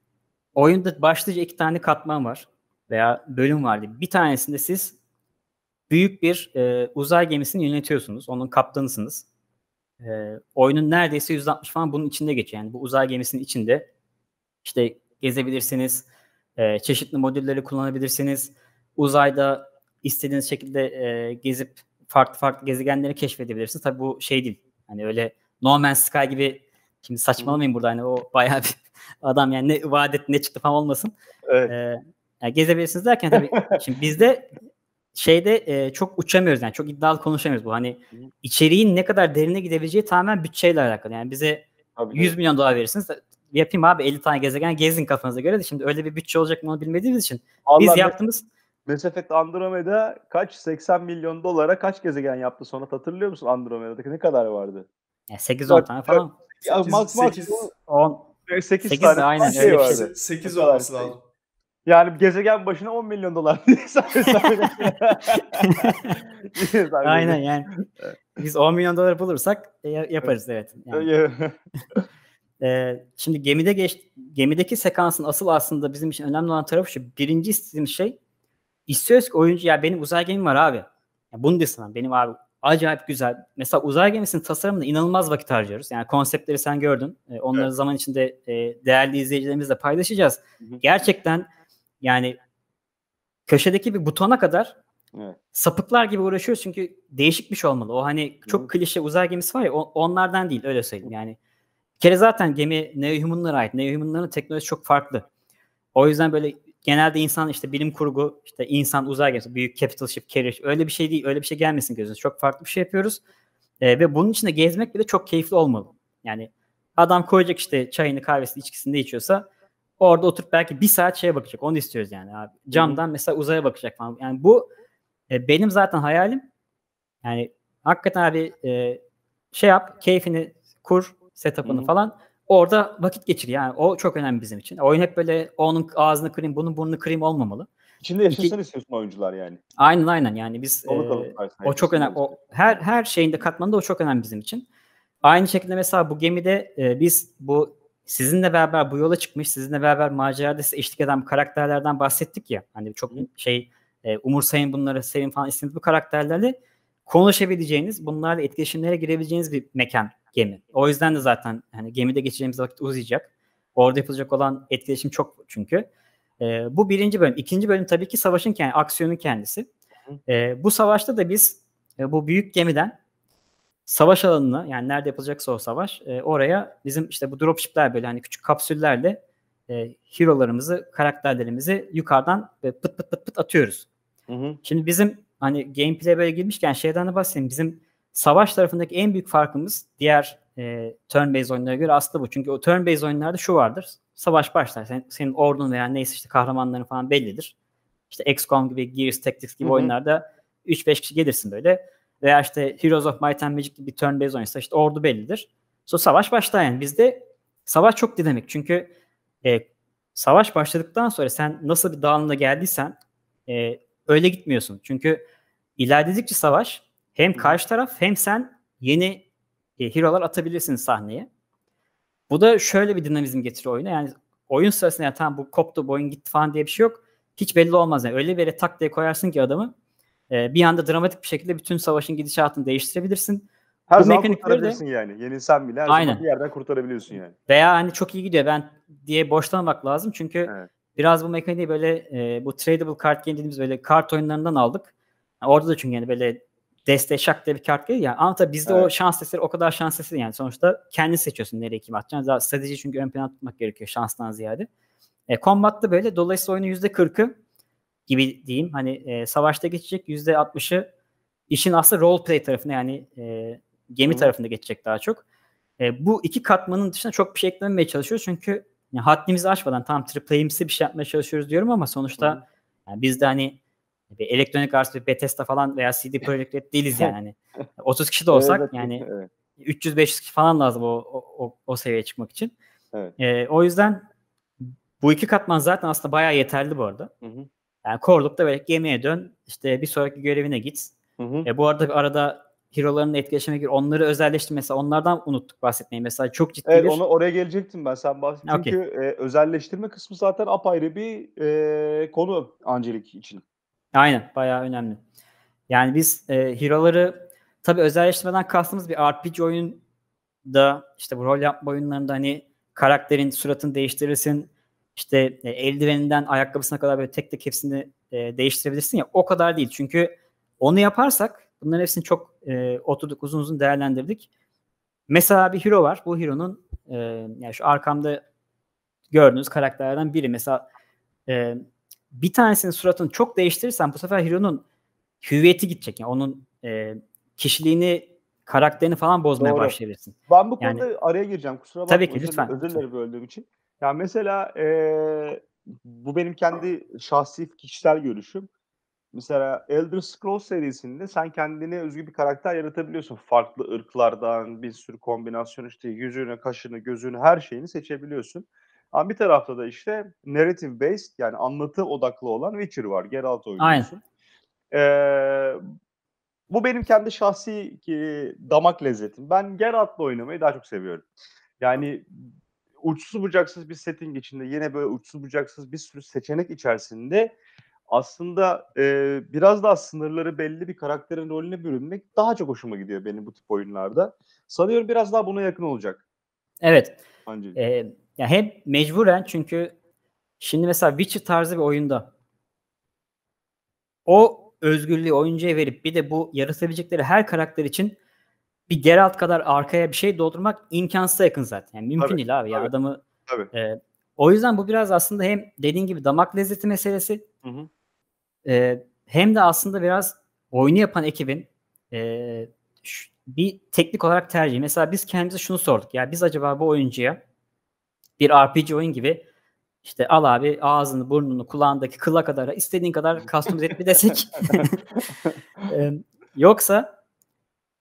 B: oyunda başlıca iki tane katman var veya bölüm var diye. Bir tanesinde siz büyük bir e, uzay gemisini yönetiyorsunuz. Onun kaptanısınız. E, oyunun neredeyse 160 falan bunun içinde geçiyor. Yani bu uzay gemisinin içinde işte gezebilirsiniz, e, çeşitli modülleri kullanabilirsiniz. Uzayda istediğiniz şekilde e, gezip farklı farklı gezegenleri keşfedebilirsiniz. Tabii bu şey değil. Hani öyle No Man's Sky gibi Şimdi saçmalamayın burada hani o bayağı bir [LAUGHS] adam yani ne vaat etti ne çıktı falan olmasın. Evet. Ee, yani gezebilirsiniz derken tabii [LAUGHS] şimdi bizde şeyde e, çok uçamıyoruz yani çok iddialı konuşamıyoruz bu. Hani içeriğin ne kadar derine gidebileceği tamamen bütçeyle alakalı. Yani bize tabii 100 evet. milyon dolar verirsiniz e, yapayım abi 50 tane gezegen gezin kafanıza göre de şimdi öyle bir bütçe olacak mı onu bilmediğimiz için Allah biz yaptığımız
A: Mesafet Andromeda kaç 80 milyon dolara kaç gezegen yaptı sonra hatırlıyor musun Andromeda'daki ne kadar vardı? Yani 8 tane falan. Ya 8, Max 10, 8, 8 tane aynen. Şey vardı. 8, 8 olması lazım. Yani gezegen başına 10 milyon dolar
B: [LAUGHS] [LAUGHS] Aynen yani. Biz 10 milyon dolar bulursak e, yaparız evet. Yani. Ee, [LAUGHS] şimdi gemide geç, gemideki sekansın asıl aslında bizim için önemli olan tarafı şu. Birinci istediğim şey istiyoruz ki oyuncu ya benim uzay gemim var abi. Ya bunu desin benim abi acayip güzel. Mesela uzay gemisinin tasarımında inanılmaz vakit harcıyoruz. Yani konseptleri sen gördün. E, onları evet. zaman içinde e, değerli izleyicilerimizle paylaşacağız. Hı-hı. Gerçekten yani köşedeki bir butona kadar Evet. Sapıklar gibi uğraşıyoruz çünkü değişik bir şey olmalı. O hani çok Hı. klişe uzay gemisi var ya onlardan değil öyle söyleyeyim yani. Bir kere zaten gemi Neohuman'lara ait. Neohuman'ların teknolojisi çok farklı. O yüzden böyle genelde insan işte bilim kurgu, işte insan uzay gemisi, büyük capital ship carrier öyle bir şey değil. Öyle bir şey gelmesin gözünüz. Çok farklı bir şey yapıyoruz. E, ve bunun için de gezmek bile çok keyifli olmalı. Yani adam koyacak işte çayını, kahvesini, içkisini de içiyorsa orada oturup belki bir saat şeye bakacak. Onu istiyoruz yani abi. Camdan mesela uzaya bakacak falan. Yani bu e, benim zaten hayalim. Yani hakikaten abi e, şey yap, keyfini kur, setup'ını falan orada vakit geçir. Yani o çok önemli bizim için. Oyun hep böyle onun ağzını kırayım, bunun burnunu kırayım olmamalı. İçinde yaşasın İki... istiyorsun
A: oyuncular yani.
B: Aynen aynen yani biz e,
A: o çok önemli. O,
B: her her şeyinde katmanında o çok önemli bizim için. Aynı şekilde mesela bu gemide e, biz bu sizinle beraber bu yola çıkmış, sizinle beraber macerada size eşlik eden karakterlerden bahsettik ya. Hani çok şey e, umursayın bunları, sevin falan istediğiniz bu karakterlerle konuşabileceğiniz, bunlarla etkileşimlere girebileceğiniz bir mekan gemi. O yüzden de zaten hani gemide geçeceğimiz vakit uzayacak. Orada yapılacak olan etkileşim çok çünkü. E, bu birinci bölüm. İkinci bölüm tabii ki savaşın kendi, aksiyonun kendisi. E, bu savaşta da biz e, bu büyük gemiden savaş alanını yani nerede yapılacaksa o savaş e, oraya bizim işte bu dropshipler böyle hani küçük kapsüllerle e, hero'larımızı, karakterlerimizi yukarıdan e, pıt pıt pıt pıt atıyoruz. Hı hı. Şimdi bizim hani gameplay böyle girmişken şeyden de bahsedeyim. Bizim savaş tarafındaki en büyük farkımız diğer e, turn-based oyunlara göre aslında bu. Çünkü o turn-based oyunlarda şu vardır. Savaş başlar. Sen, senin ordun veya neyse işte kahramanların falan bellidir. İşte XCOM gibi, Gears Tactics gibi Hı-hı. oyunlarda 3-5 kişi gelirsin böyle. Veya işte Heroes of Might and Magic gibi bir turn-based oyunsa işte ordu bellidir. So savaş başlar yani. Bizde savaş çok dinamik. Çünkü e, savaş başladıktan sonra sen nasıl bir dağılımda geldiysen e, öyle gitmiyorsun. Çünkü İlerledikçe savaş hem karşı taraf hem sen yeni e, hero'lar atabilirsin sahneye. Bu da şöyle bir dinamizm getiriyor oyuna. Yani oyun sırasında yani tamam bu koptu, boyun gitti falan diye bir şey yok. Hiç belli olmaz. Yani öyle bir yere tak diye koyarsın ki adamı e, bir anda dramatik bir şekilde bütün savaşın gidişatını değiştirebilirsin. Her bu zaman kurtarabilirsin
A: de, yani. Yenilsen bile her aynen. zaman bir yerden kurtarabiliyorsun yani.
B: Veya hani çok iyi gidiyor ben diye boşlamamak lazım. Çünkü evet. biraz bu mekaniği böyle e, bu tradable kart dediğimiz böyle kart oyunlarından aldık. Orada da çünkü yani böyle deste şak diye bir kart geliyor ya. Ama tabii bizde evet. o şans eseri o kadar şans eseri yani. Sonuçta kendi seçiyorsun nereye kim atacaksın. Zaten strateji çünkü ön plana tutmak gerekiyor şanstan ziyade. E, combat'ta böyle dolayısıyla oyunun %40'ı gibi diyeyim. Hani e, savaşta geçecek %60'ı işin aslında role play tarafına yani e, gemi Hı. tarafında geçecek daha çok. E, bu iki katmanın dışında çok bir şey eklememeye çalışıyoruz. Çünkü yani haddimizi aşmadan tam triplayimsi bir şey yapmaya çalışıyoruz diyorum ama sonuçta Hı. yani biz de hani bir Electronic Arts, bir Bethesda falan veya CD Projekt Red değiliz yani. 30 hani [LAUGHS] kişi de olsak evet, yani evet. 300-500 kişi falan lazım o, o, o seviyeye çıkmak için. Evet. E, o yüzden bu iki katman zaten aslında bayağı yeterli bu arada. Hı hı. Yani Korluk'ta böyle gemiye dön, işte bir sonraki görevine git. E, bu arada arada hero'ların etkileşime gir. Onları özelleştir. Mesela onlardan unuttuk bahsetmeyi. Mesela çok ciddi evet, bir... Ona,
A: oraya gelecektim ben. Sen bahsettin. Okay. Çünkü e, özelleştirme kısmı zaten apayrı bir e, konu Angelik için.
B: Aynen bayağı önemli. Yani biz e, hero'ları tabii özelleştirmeden kastımız bir RPG oyun da işte bu rol yapma oyunlarında hani karakterin suratını değiştirirsin. İşte e, eldiveninden ayakkabısına kadar böyle tek tek hepsini e, değiştirebilirsin ya o kadar değil. Çünkü onu yaparsak bunların hepsini çok e, oturduk uzun uzun değerlendirdik. Mesela bir hero var. Bu hero'nun e, yani şu arkamda gördüğünüz karakterlerden biri. Mesela e, bir tanesinin suratını çok değiştirirsen bu sefer Hiro'nun hüviyeti gidecek. Yani onun e, kişiliğini, karakterini falan bozmaya Doğru. başlayabilirsin.
A: Ben bu konuda yani, araya gireceğim. Kusura bakma. Tabii ki lütfen. Özür dilerim böldüğüm için. Ya yani mesela e, bu benim kendi şahsi kişisel görüşüm. Mesela Elder Scrolls serisinde sen kendine özgü bir karakter yaratabiliyorsun. Farklı ırklardan bir sürü kombinasyon işte yüzünü, kaşını, gözünü her şeyini seçebiliyorsun. Ama bir tarafta da işte narrative based yani anlatı odaklı olan Witcher var. Geralt oynuyorsun. Aynen. Ee, bu benim kendi şahsi e, damak lezzetim. Ben Geralt'la oynamayı daha çok seviyorum. Yani uçsuz bucaksız bir setting içinde yine böyle uçsuz bucaksız bir sürü seçenek içerisinde aslında e, biraz daha sınırları belli bir karakterin rolüne bürünmek daha çok hoşuma gidiyor benim bu tip oyunlarda. Sanıyorum biraz daha buna yakın olacak. Evet. Angelina. Ee, ya
B: hep mecburen çünkü şimdi mesela Witcher tarzı bir oyunda o özgürlüğü oyuncuya verip bir de bu yaratabilecekleri her karakter için bir Geralt kadar arkaya bir şey doldurmak imkansıza yakın zaten. Yani mümkün tabii, değil abi. Tabii, ya adamı tabii. E, o yüzden bu biraz aslında hem dediğin gibi damak lezzeti meselesi hı hı. E, hem de aslında biraz oyunu yapan ekibin e, şu, bir teknik olarak tercihi. Mesela biz kendimize şunu sorduk. Ya biz acaba bu oyuncuya bir RPG oyun gibi işte al abi ağzını, burnunu, kulağındaki kıla kadar istediğin kadar [LAUGHS] customize et mi desek. [LAUGHS] Yoksa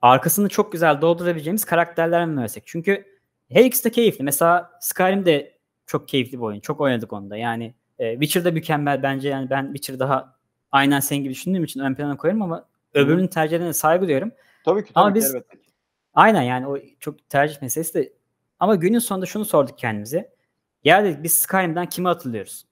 B: arkasını çok güzel doldurabileceğimiz karakterler mi versek? Çünkü her ikisi de keyifli. Mesela Skyrim de çok keyifli bir oyun. Çok oynadık onda. Yani e, Witcher'da mükemmel bence. Yani ben Witcher daha aynen senin gibi düşündüğüm için ön plana koyarım ama öbürünün tercihlerine saygı duyuyorum. Tabii ki. Tabii ki, biz, elbette. Aynen yani o çok tercih meselesi de ama günün sonunda şunu sorduk kendimize. Ya dedik biz Skyrim'den kime hatırlıyoruz?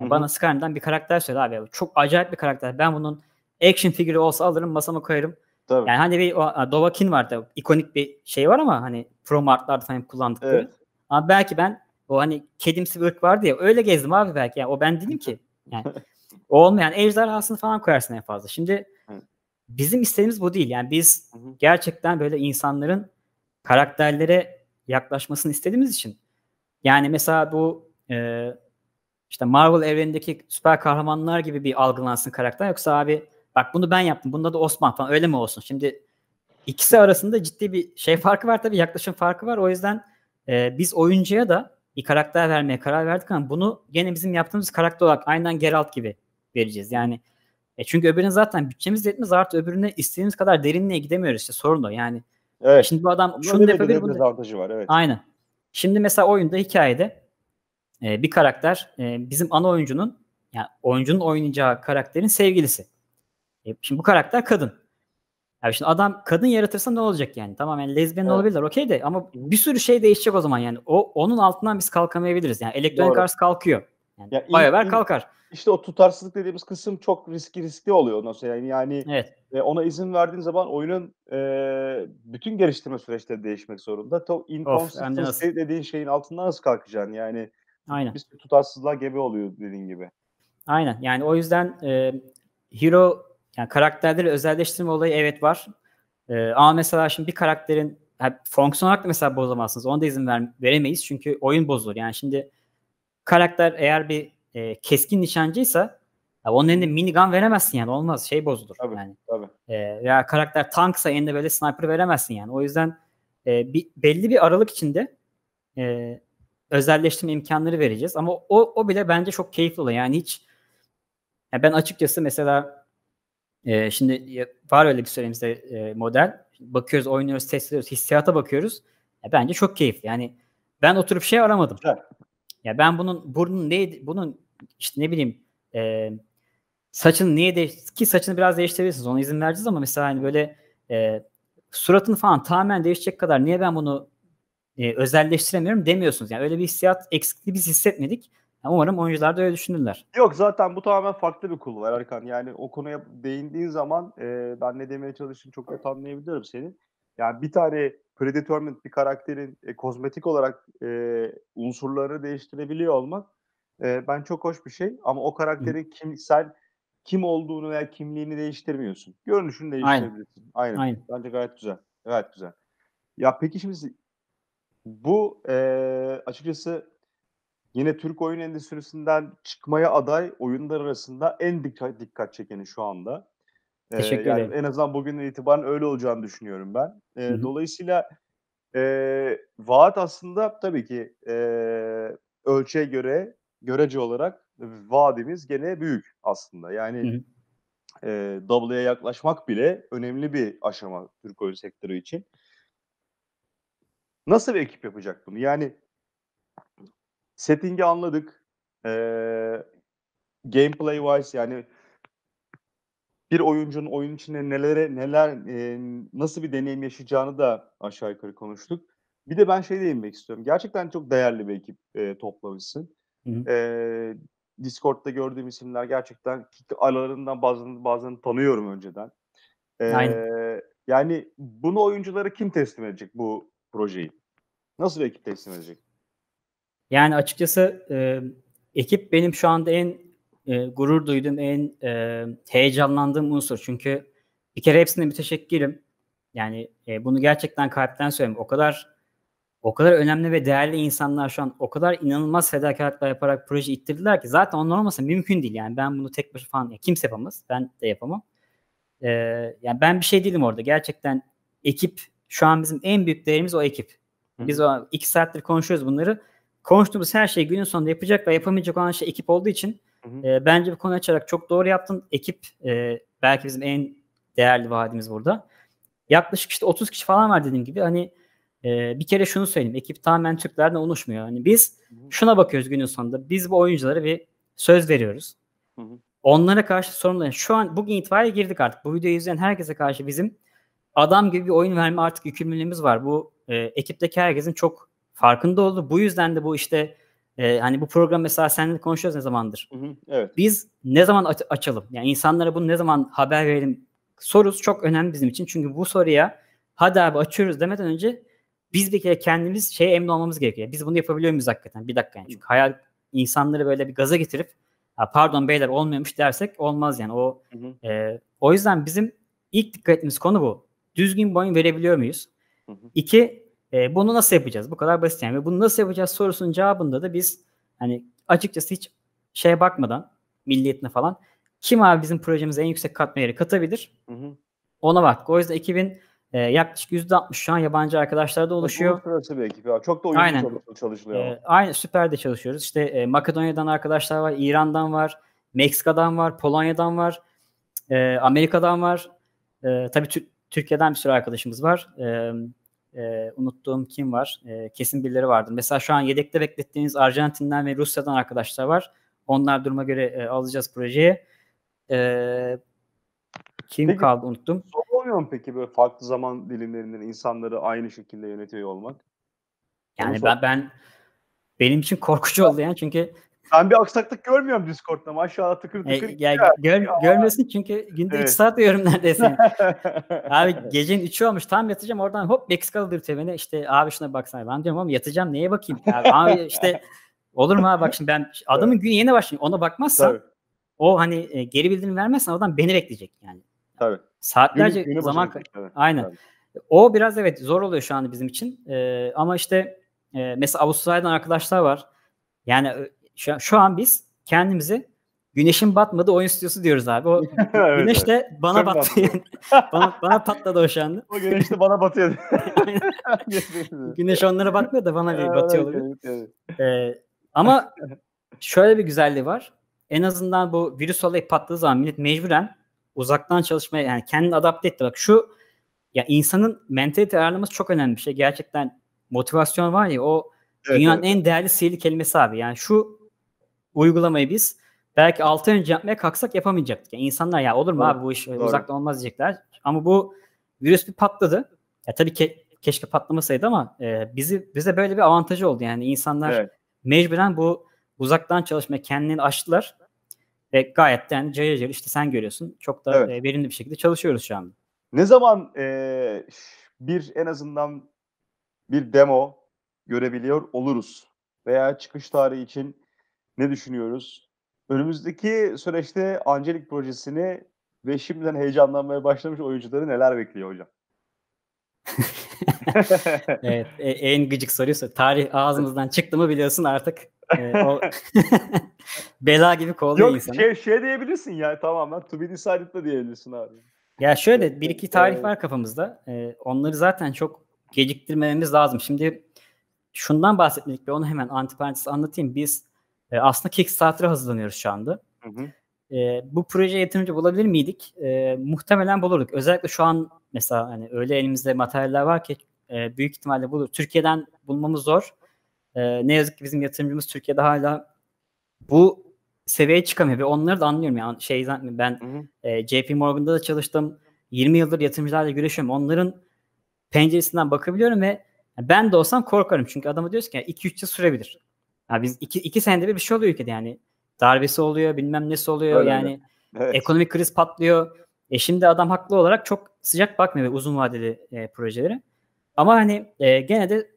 B: Yani bana Skyrim'den bir karakter söyle abi. Çok acayip bir karakter. Ben bunun action figürü olsa alırım masama koyarım. Tabii. Yani hani bir Dovahkiin vardı. ikonik bir şey var ama hani promo artlarda falan kullandıkları. Evet. Ama belki ben o hani kedimsi bir ırk vardı ya öyle gezdim abi belki. Yani o ben değilim ki. [LAUGHS] Yani o olmayan ejderhasını falan koyarsın en fazla. Şimdi bizim istediğimiz bu değil. Yani biz gerçekten böyle insanların karakterlere yaklaşmasını istediğimiz için. Yani mesela bu e, işte Marvel evrenindeki süper kahramanlar gibi bir algılansın karakter. Yoksa abi bak bunu ben yaptım. Bunda da Osman falan öyle mi olsun? Şimdi ikisi arasında ciddi bir şey farkı var tabii yaklaşım farkı var. O yüzden e, biz oyuncuya da bir karakter vermeye karar verdik ama bunu gene bizim yaptığımız karakter olarak aynen Geralt gibi vereceğiz. Yani e çünkü öbürünün zaten bütçemiz yetmez artı öbürüne istediğimiz kadar derinliğe gidemiyoruz işte sorun da yani Evet. Şimdi bu adam şunu Öyle yapabilir. Bunu...
A: Dezavantajı var evet. Aynen.
B: Şimdi mesela oyunda hikayede e, bir karakter e, bizim ana oyuncunun yani oyuncunun oynayacağı karakterin sevgilisi. E, şimdi bu karakter kadın. Yani şimdi adam kadın yaratırsa ne olacak yani? Tamam yani lezbiyen evet. olabilirler okey de ama bir sürü şey değişecek o zaman yani. O onun altından biz kalkamayabiliriz. Yani elektronik arz kalkıyor.
A: Yani ya Bayaver kalkar. İşte o tutarsızlık dediğimiz kısım çok riskli riskli oluyor ondan sonra. Yani, yani evet. e, ona izin verdiğin zaman oyunun e, bütün geliştirme süreçleri değişmek zorunda. To inconsistency dediğin şeyin altından nasıl kalkacaksın? Yani Aynen. bir tutarsızlığa gebe oluyor dediğin gibi.
B: Aynen. Yani o yüzden e, hero yani karakterleri özelleştirme olayı evet var. E, ama mesela şimdi bir karakterin yani fonksiyon olarak da mesela bozamazsınız. Ona da izin ver, veremeyiz çünkü oyun bozulur. Yani şimdi karakter eğer bir e, keskin nişancıysa ya onun elinde minigun veremezsin yani olmaz şey bozulur. Tabii, yani. tabii. E, ya karakter tanksa elinde böyle sniper veremezsin yani. O yüzden e, bir, belli bir aralık içinde e, özelleştirme imkanları vereceğiz. Ama o, o bile bence çok keyifli oluyor. Yani hiç yani ben açıkçası mesela e, şimdi var öyle bir söylemizde e, model. Bakıyoruz, oynuyoruz, test ediyoruz, hissiyata bakıyoruz. Ya bence çok keyifli. Yani ben oturup şey aramadım. Evet. Ya ben bunun burnun neydi, bunun işte ne bileyim e, saçını niye de ki saçını biraz değiştirebilirsiniz ona izin vereceğiz ama mesela hani böyle e, suratını falan tamamen değişecek kadar niye ben bunu e, özelleştiremiyorum demiyorsunuz. Yani öyle bir hissiyat eksikliği biz hissetmedik. Yani umarım oyuncular da öyle düşünürler.
A: Yok zaten bu tamamen farklı bir kulvar Erkan. Yani o konuya değindiğin zaman e, ben ne demeye çalıştığını çok net anlayabiliyorum senin. Yani bir tane predetermined bir karakterin e, kozmetik olarak e, unsurları değiştirebiliyor olmak e, ben çok hoş bir şey ama o karakterin kimsel kim olduğunu veya kimliğini değiştirmiyorsun. Görünüşünü değiştirebilirsin. Aynen. Aynen. Aynen. Bence gayet güzel. Gayet güzel. Ya peki şimdi bu e, açıkçası yine Türk oyun endüstrisinden çıkmaya aday oyunlar arasında en dikkat dikkat çekeni şu anda. Ee, Teşekkür yani ederim. En azından bugün itibaren öyle olacağını düşünüyorum ben. Ee, dolayısıyla e, vaat aslında tabii ki e, ölçüye göre görece olarak vadimiz gene büyük aslında. Yani hı e, yaklaşmak bile önemli bir aşama Türk oyun sektörü için. Nasıl bir ekip yapacak bunu? Yani settingi anladık. E, gameplay wise yani bir oyuncunun oyun içinde nelere neler e, nasıl bir deneyim yaşayacağını da aşağı yukarı konuştuk. Bir de ben şey değinmek istiyorum. Gerçekten çok değerli bir ekip e, toplamışsın. Hı E, Discord'da gördüğüm isimler gerçekten aralarından bazılarını, bazılarını tanıyorum önceden. E, Aynen. Yani bunu oyunculara kim teslim edecek bu projeyi? Nasıl bir ekip teslim edecek?
B: Yani açıkçası e, ekip benim şu anda en e, gurur duyduğum, en e, heyecanlandığım unsur. Çünkü bir kere hepsine bir müteşekkirim. Yani e, bunu gerçekten kalpten söylüyorum. O kadar o kadar önemli ve değerli insanlar şu an o kadar inanılmaz fedakarlıklar yaparak proje ittirdiler ki zaten onlar olmasa mümkün değil yani ben bunu tek başına falan ya kimse yapamaz ben de yapamam. Ee, yani ben bir şey değilim orada gerçekten ekip şu an bizim en büyük değerimiz o ekip. Biz o iki saattir konuşuyoruz bunları. Konuştuğumuz her şeyi günün sonunda yapacak ve yapamayacak olan şey ekip olduğu için E, bence bu konu açarak çok doğru yaptın. Ekip e, belki bizim en değerli vaadimiz burada. Yaklaşık işte 30 kişi falan var dediğim gibi. Hani ee, bir kere şunu söyleyeyim. Ekip tamamen Türklerden oluşmuyor. Yani biz şuna bakıyoruz günün sonunda. Biz bu oyunculara bir söz veriyoruz. Onlara karşı sorumluluğu. Şu an bugün itibariyle girdik artık. Bu videoyu izleyen herkese karşı bizim adam gibi bir oyun verme artık yükümlülüğümüz var. Bu e, ekipteki herkesin çok farkında oldu. Bu yüzden de bu işte e, hani bu program mesela seninle konuşuyoruz ne zamandır.
A: Hı hı, evet.
B: Biz ne zaman aç- açalım? Yani insanlara bunu ne zaman haber verelim? Sorusu çok önemli bizim için. Çünkü bu soruya hadi abi açıyoruz demeden önce biz bir kere kendimiz şeye emin olmamız gerekiyor. Biz bunu yapabiliyor muyuz hakikaten? Bir dakika yani. Çünkü hayal insanları böyle bir gaza getirip pardon beyler olmuyormuş dersek olmaz yani. O hı hı. E, o yüzden bizim ilk dikkat ettiğimiz konu bu. Düzgün boyun verebiliyor muyuz? Hı hı. İki, e, bunu nasıl yapacağız? Bu kadar basit yani. Ve bunu nasıl yapacağız sorusunun cevabında da biz hani açıkçası hiç şeye bakmadan milliyetine falan kim abi bizim projemize en yüksek katma yeri katabilir? Hı hı. Ona bak. O yüzden ekibin e, yaklaşık %60 şu an yabancı arkadaşlar da oluşuyor.
A: Uluslararası bir ekip ya. Çok da uyumlu aynen. çalışılıyor. E,
B: aynen süperde çalışıyoruz. İşte e, Makedonya'dan arkadaşlar var, İran'dan var, Meksika'dan var, Polonya'dan var, e, Amerika'dan var. E, tabii Tür- Türkiye'den bir sürü arkadaşımız var. E, e, unuttuğum kim var? E, kesin birileri vardır. Mesela şu an yedekte beklettiğiniz Arjantin'den ve Rusya'dan arkadaşlar var. Onlar duruma göre e, alacağız projeye. E, kim Peki, kaldı unuttum.
A: Son oluyor mu peki böyle farklı zaman dilimlerinden insanları aynı şekilde yönetiyor olmak? Yani ben, ben
B: benim için korkucu oldu yani çünkü
A: ben bir aksaklık görmüyorum Discord'da ama aşağıda tıkır tıkır. E, ya, ya. Gör,
B: ya. Görmüyorsun çünkü günde evet. saat uyuyorum neredeyse. [LAUGHS] abi gecenin 3'ü olmuş tam yatacağım oradan hop Meksikalı dürtüyor işte abi şuna baksana ben diyorum ama yatacağım neye bakayım abi, abi işte olur mu abi bak şimdi ben adamın evet. günü yeni başlıyor ona bakmazsan Tabii. o hani e, geri bildirim vermezsen adam beni bekleyecek yani. Tabii. Saatlerce günü, günü zaman evet, aynen. Evet. O biraz evet zor oluyor şu anda bizim için. Ee, ama işte e, mesela Avustralya'dan arkadaşlar var. Yani e, şu, şu an biz kendimizi güneşin batmadı oyun stüdyosu diyoruz abi. O [LAUGHS] evet, güneş de evet. bana Sen battı. Yani. bana, bana patladı o şu anda. O güneş de bana batıyor. [LAUGHS] [LAUGHS] güneş onlara batmıyor da bana değil, batıyor olabilir. Evet, evet. Ee, ama şöyle bir güzelliği var. En azından bu virüs olayı patladığı zaman millet mecburen uzaktan çalışmaya yani kendini adapte etti. Bak şu ya insanın mentalite ayarlaması çok önemli bir şey. Gerçekten motivasyon var ya o evet, dünyanın evet. en değerli sihirli kelimesi abi. Yani şu uygulamayı biz belki 6 önce yapmaya kalksak yapamayacaktık. Yani insanlar ya olur mu doğru, abi bu iş doğru. uzaktan olmaz diyecekler. Ama bu virüs bir patladı. Ya tabii ki keşke patlamasaydı ama e, bizi bize böyle bir avantajı oldu. Yani insanlar evet. mecburen bu uzaktan çalışma kendini açtılar. Ve gayet de yani cayır cayır işte sen görüyorsun.
A: Çok da evet. E, verimli bir şekilde çalışıyoruz şu anda. Ne zaman e, bir en azından bir demo görebiliyor oluruz? Veya çıkış tarihi için ne düşünüyoruz? Önümüzdeki süreçte Angelik projesini ve şimdiden heyecanlanmaya başlamış oyuncuları neler bekliyor hocam?
B: [LAUGHS] evet, e, en gıcık soruyorsa tarih ağzımızdan çıktı mı biliyorsun artık ee, [LAUGHS] Bela gibi kovalıyor Yok, insanı. Şey,
A: şey diyebilirsin ya tamamen. To be decided'la diyebilirsin abi.
B: Ya şöyle bir iki tarih e, var kafamızda. Ee, onları zaten çok geciktirmememiz lazım. Şimdi şundan bahsetmedik ve onu hemen antiparantez anlatayım. Biz e, aslında Kickstarter'a hazırlanıyoruz şu anda. Hı hı. E, bu projeye yatırımcı bulabilir miydik? E, muhtemelen bulurduk. Özellikle şu an mesela hani öyle elimizde materyaller var ki e, büyük ihtimalle bulur. Türkiye'den bulmamız zor. Ee, ne yazık ki bizim yatırımcımız Türkiye'de hala bu seviyeye çıkamıyor ve onları da anlıyorum yani şey ben hı hı. E, JP Morgan'da da çalıştım. 20 yıldır yatırımcılarla görüşüyorum. Onların penceresinden bakabiliyorum ve ben de olsam korkarım. Çünkü adama diyoruz ki 2-3 yıl sürebilir. Yani biz 2 senede bir, bir şey oluyor ülkede yani. Darbesi oluyor, bilmem nesi oluyor. Öyle yani evet. ekonomik kriz patlıyor. E şimdi adam haklı olarak çok sıcak bakmıyor uzun vadeli e, projelere. Ama hani e, gene de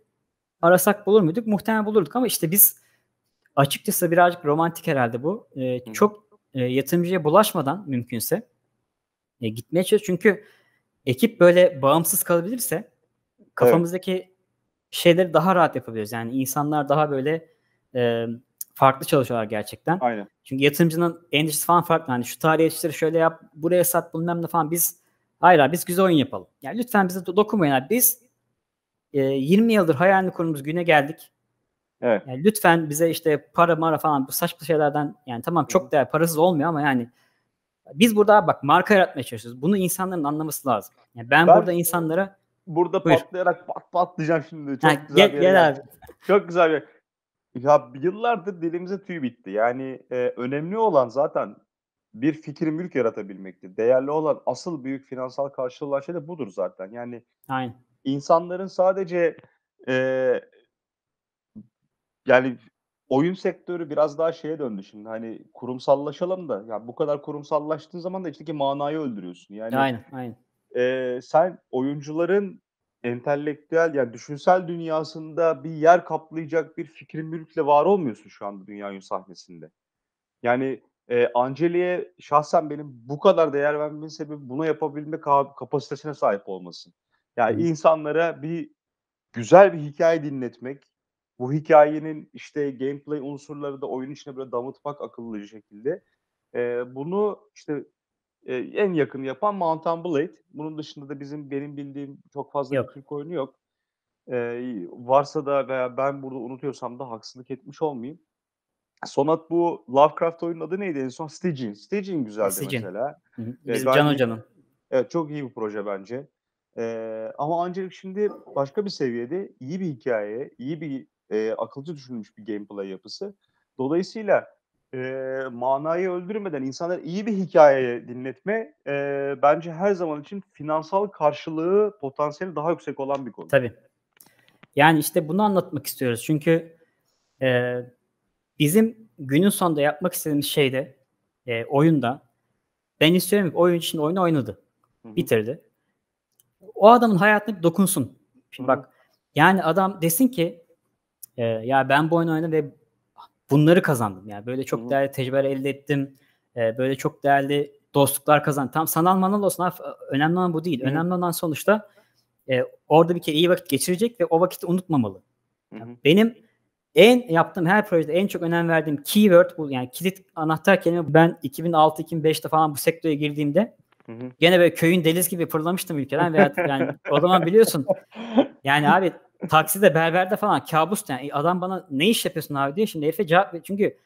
B: arasak bulur muyduk? Muhtemelen bulurduk ama işte biz açıkçası birazcık romantik herhalde bu. E, çok e, yatırımcıya bulaşmadan mümkünse e, gitmeye çalışıyoruz. Çünkü ekip böyle bağımsız kalabilirse kafamızdaki evet. şeyleri daha rahat yapabiliyoruz. Yani insanlar daha böyle e, farklı çalışıyorlar gerçekten. Aynen. Çünkü yatırımcının endişesi falan farklı. Yani şu tarih yetiştir şöyle yap, buraya sat bilmem ne falan. Biz hayır abi biz güzel oyun yapalım. Yani lütfen bize dokunmayın abi. Biz e, ee, 20 yıldır hayalini kurduğumuz güne geldik. Evet. Yani lütfen bize işte para mara falan bu saçma şeylerden yani tamam çok değer parasız olmuyor ama yani biz burada bak marka yaratmaya çalışıyoruz. Bunu insanların anlaması lazım. Yani ben, ben burada insanlara burada Buyur.
A: patlayarak pat patlayacağım şimdi. Çok ha, güzel gel, gel abi. Çok güzel bir ya yıllardır dilimize tüy bitti. Yani e, önemli olan zaten bir fikri mülk yaratabilmekti. Değerli olan asıl büyük finansal karşılığı olan şey de budur zaten. Yani Aynen insanların sadece e, yani oyun sektörü biraz daha şeye döndü şimdi hani kurumsallaşalım da ya bu kadar kurumsallaştığın zaman da içteki manayı öldürüyorsun. Yani aynen aynen. E, sen oyuncuların entelektüel yani düşünsel dünyasında bir yer kaplayacak bir fikrin mülkle var olmuyorsun şu anda dünya oyun sahnesinde. Yani e, Angeli'ye şahsen benim bu kadar değer vermemin sebebi buna yapabilme kapasitesine sahip olmasın. Yani insanlara bir güzel bir hikaye dinletmek, bu hikayenin işte gameplay unsurları da oyun içine böyle damıtmak akıllıca şekilde. E, bunu işte e, en yakın yapan Mountain Blade. Bunun dışında da bizim benim bildiğim çok fazla yok. Türk oyunu yok. E, varsa da veya ben burada unutuyorsam da haksızlık etmiş olmayayım. Sonat bu Lovecraft oyunun adı neydi en son? Stygian. Stygian güzeldi Stygian. mesela. Hı hı. Biz e, Can Hoca'nın. Evet çok iyi bir proje bence. Ee, ama Angelic şimdi başka bir seviyede iyi bir hikaye, iyi bir e, akılcı düşünülmüş bir gameplay yapısı. Dolayısıyla e, manayı öldürmeden insanlar iyi bir hikaye dinletme e, bence her zaman için finansal karşılığı potansiyeli daha yüksek olan bir konu.
B: Tabii. Yani işte bunu anlatmak istiyoruz. Çünkü e, bizim günün sonunda yapmak istediğimiz şey de e, oyunda ben istiyorum ki oyun için oyunu oynadı. Hı-hı. Bitirdi o adamın hayatına bir dokunsun. Şimdi bak yani adam desin ki e, ya ben bu oyunu oynadım ve bunları kazandım. Yani böyle çok Hı-hı. değerli tecrübe elde ettim. E, böyle çok değerli dostluklar kazandım. Tam sanal manal olsun. önemli olan bu değil. Hı-hı. Önemli olan sonuçta e, orada bir kere iyi vakit geçirecek ve o vakiti unutmamalı. Yani benim en yaptığım her projede en çok önem verdiğim keyword bu. Yani kilit anahtar kelime ben 2006-2005'te falan bu sektöre girdiğimde Hı hı. Gene böyle köyün deliz gibi fırlamıştım ülkeden veya yani o zaman biliyorsun yani abi takside berberde falan kabus yani e, adam bana ne iş yapıyorsun abi diyor şimdi Efe cevap ver. Çünkü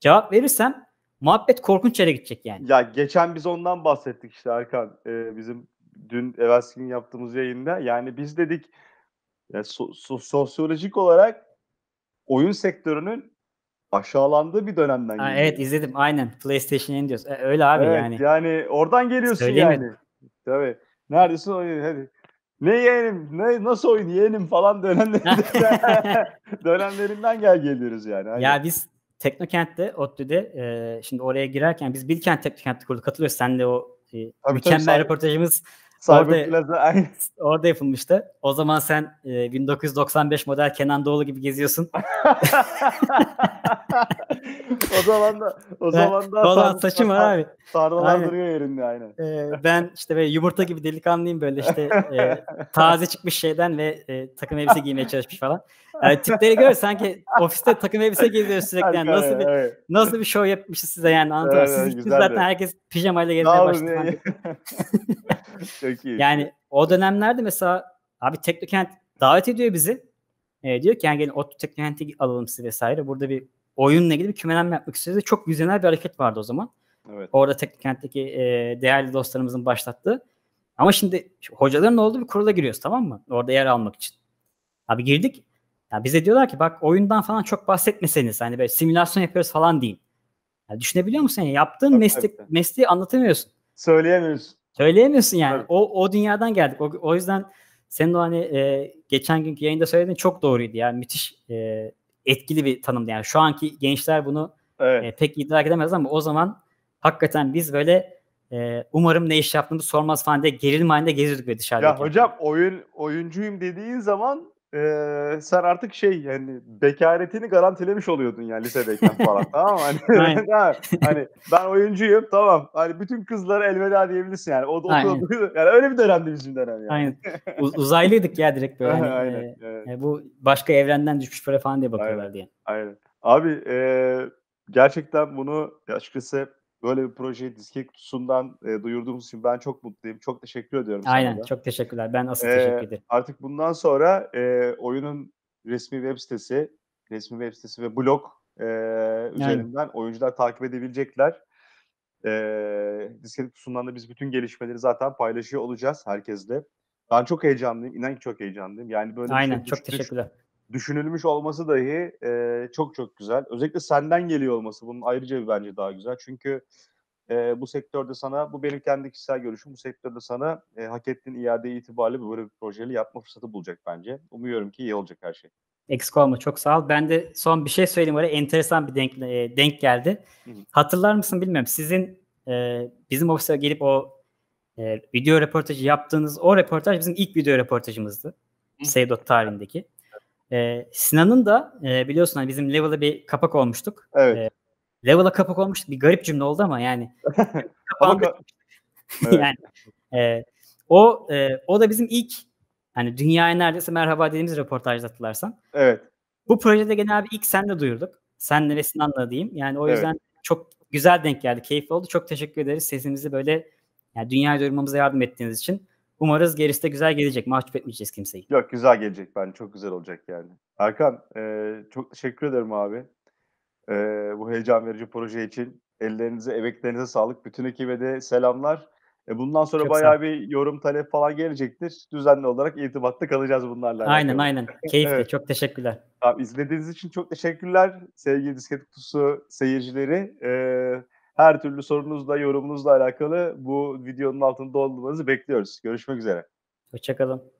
B: cevap verirsem muhabbet korkunç yere gidecek yani.
A: Ya geçen biz ondan bahsettik işte Erkan. Ee, bizim dün evvelsi yaptığımız yayında yani biz dedik yani so- so- sosyolojik olarak oyun sektörünün aşağılandığı bir dönemden ha, geliyor. Evet
B: izledim aynen PlayStation Indios. E, öyle abi evet, yani.
A: Yani oradan geliyorsun Söyleyemedim. yani. Tabii. Neredesin oyun hadi. Ne yeğenim, ne, nasıl oyun yeğenim falan dönemlerinden, [LAUGHS] [LAUGHS] dönemlerinden gel geliyoruz yani. Aynen. Ya
B: biz Teknokent'te, ODTÜ'de e, şimdi oraya girerken biz Bilkent Teknokent'te kurduk. Hatırlıyorsun sen de o e, tabii, mükemmel tabii, röportajımız Cyber Plaza [LAUGHS] aynı. Orada yapılmıştı. O zaman sen e, 1995 model Kenan Doğulu gibi geziyorsun. [LAUGHS]
A: o zaman da o zaman da Dolan saçım var abi. Sardalar duruyor yerinde aynı.
B: Ee, ben işte böyle yumurta gibi delikanlıyım böyle işte e, taze çıkmış şeyden ve e, takım elbise giymeye çalışmış falan. Yani tipleri gör sanki ofiste takım elbise giyiyor sürekli. Yani nasıl bir evet. nasıl bir show yapmışız size yani anlatıyorum. Evet, Siz evet, zaten herkes pijamayla gelmeye başladı. Yani. [LAUGHS] Çok iyi. Yani o dönemlerde mesela abi Teknokent davet ediyor bizi. E, diyor ki yani gelin Otto Teknokent'i alalım sizi vesaire. Burada bir oyunla ilgili bir kümelenme yapmak istiyoruz. Çok vizyoner bir hareket vardı o zaman. Evet. Orada Teknokent'teki e, değerli dostlarımızın başlattığı. Ama şimdi hocaların olduğu bir kurula giriyoruz tamam mı? Orada yer almak için. Abi girdik. Ya bize diyorlar ki bak oyundan falan çok bahsetmeseniz hani böyle simülasyon yapıyoruz falan deyin. Ya düşünebiliyor musun? Yani yaptığın tabii, meslek, tabii. mesleği anlatamıyorsun. Söyleyemiyorsun. Söyleyemiyorsun yani. Evet. O, o dünyadan geldik. O, o yüzden senin o hani e, geçen günkü yayında söylediğin çok doğruydu. Yani müthiş e, etkili bir tanımdı. Yani şu anki gençler bunu evet. e, pek idrak edemez ama o zaman hakikaten biz böyle e, umarım ne iş yaptığımızı sormaz falan diye gerilme halinde geziyorduk ve dışarıda. Ya
A: hocam oyun oyuncuyum dediğin zaman ee, sen artık şey yani bekaretini garantilemiş oluyordun yani lisedeyken falan [LAUGHS] tamam mı? Hani, tamam. [LAUGHS] hani ben oyuncuyum tamam. Hani bütün kızlara elveda diyebilirsin yani. O da okuyordu. Yani öyle bir dönemdi bizim dönem yani. Aynen. [LAUGHS] uzaylıydık
B: ya direkt böyle. Hani, aynen, e, evet. e, bu başka evrenden düşmüş böyle falan diye bakıyorlar
A: diye. Aynen. Abi e, gerçekten bunu açıkçası böyle bir projeyi diskek kutusundan e, duyurduğumuz için ben çok mutluyum. Çok teşekkür ediyorum. Aynen sana çok
B: teşekkürler. Ben asıl ee, teşekkür ederim.
A: Artık bundan sonra e, oyunun resmi web sitesi, resmi web sitesi ve blog e, üzerinden Aynen. oyuncular takip edebilecekler. E, disket kutusundan da biz bütün gelişmeleri zaten paylaşıyor olacağız herkesle. Ben çok heyecanlıyım. İnan ki çok heyecanlıyım. Yani böyle şey Aynen şey, çok düş, teşekkürler düşünülmüş olması dahi e, çok çok güzel. Özellikle senden geliyor olması bunun ayrıca bir bence daha güzel. Çünkü e, bu sektörde sana, bu benim kendi kişisel görüşüm, bu sektörde sana e, hak ettiğin iade itibariyle böyle bir projeli yapma fırsatı bulacak bence. Umuyorum ki iyi olacak her şey.
B: Eksik olma çok sağ ol. Ben de son bir şey söyleyeyim oraya enteresan bir denk, e, denk geldi. Hı hı. Hatırlar mısın bilmiyorum. Sizin e, bizim ofise gelip o e, video röportajı yaptığınız o röportaj bizim ilk video röportajımızdı. Seydot tarihindeki. E, Sinan'ın da e, biliyorsun hani bizim Level'a bir kapak olmuştuk. Evet. E, Level'a kapak olmuştuk. Bir garip cümle oldu ama yani. [LAUGHS] kapandı. [LAUGHS] evet. yani e, o e, o da bizim ilk hani dünyaya neredeyse merhaba dediğimiz röportajda hatırlarsan. Evet. Bu projede genel bir ilk senle duyurduk. Senle ve Sinan'la diyeyim. Yani o yüzden evet. çok güzel denk geldi. Keyifli oldu. Çok teşekkür ederiz. Sesimizi böyle yani dünyaya duyurmamıza yardım ettiğiniz için. Umarız gerisi de güzel gelecek. Mahcup etmeyeceğiz kimseyi.
A: Yok güzel gelecek Ben Çok güzel olacak yani. Erkan e, çok teşekkür ederim abi. E, bu heyecan verici proje için. Ellerinize, emeklerinize sağlık. Bütün ekibe de selamlar. E, bundan sonra çok bayağı bir yorum talep falan gelecektir. Düzenli olarak irtibatta kalacağız bunlarla. Aynen alakalı. aynen. [LAUGHS] Keyifli. evet. Çok teşekkürler. Abi, izlediğiniz için çok teşekkürler. Sevgili disket kutusu seyircileri. Eee her türlü sorunuzla, yorumunuzla alakalı bu videonun altında olmanızı bekliyoruz. Görüşmek üzere.
B: Hoşçakalın.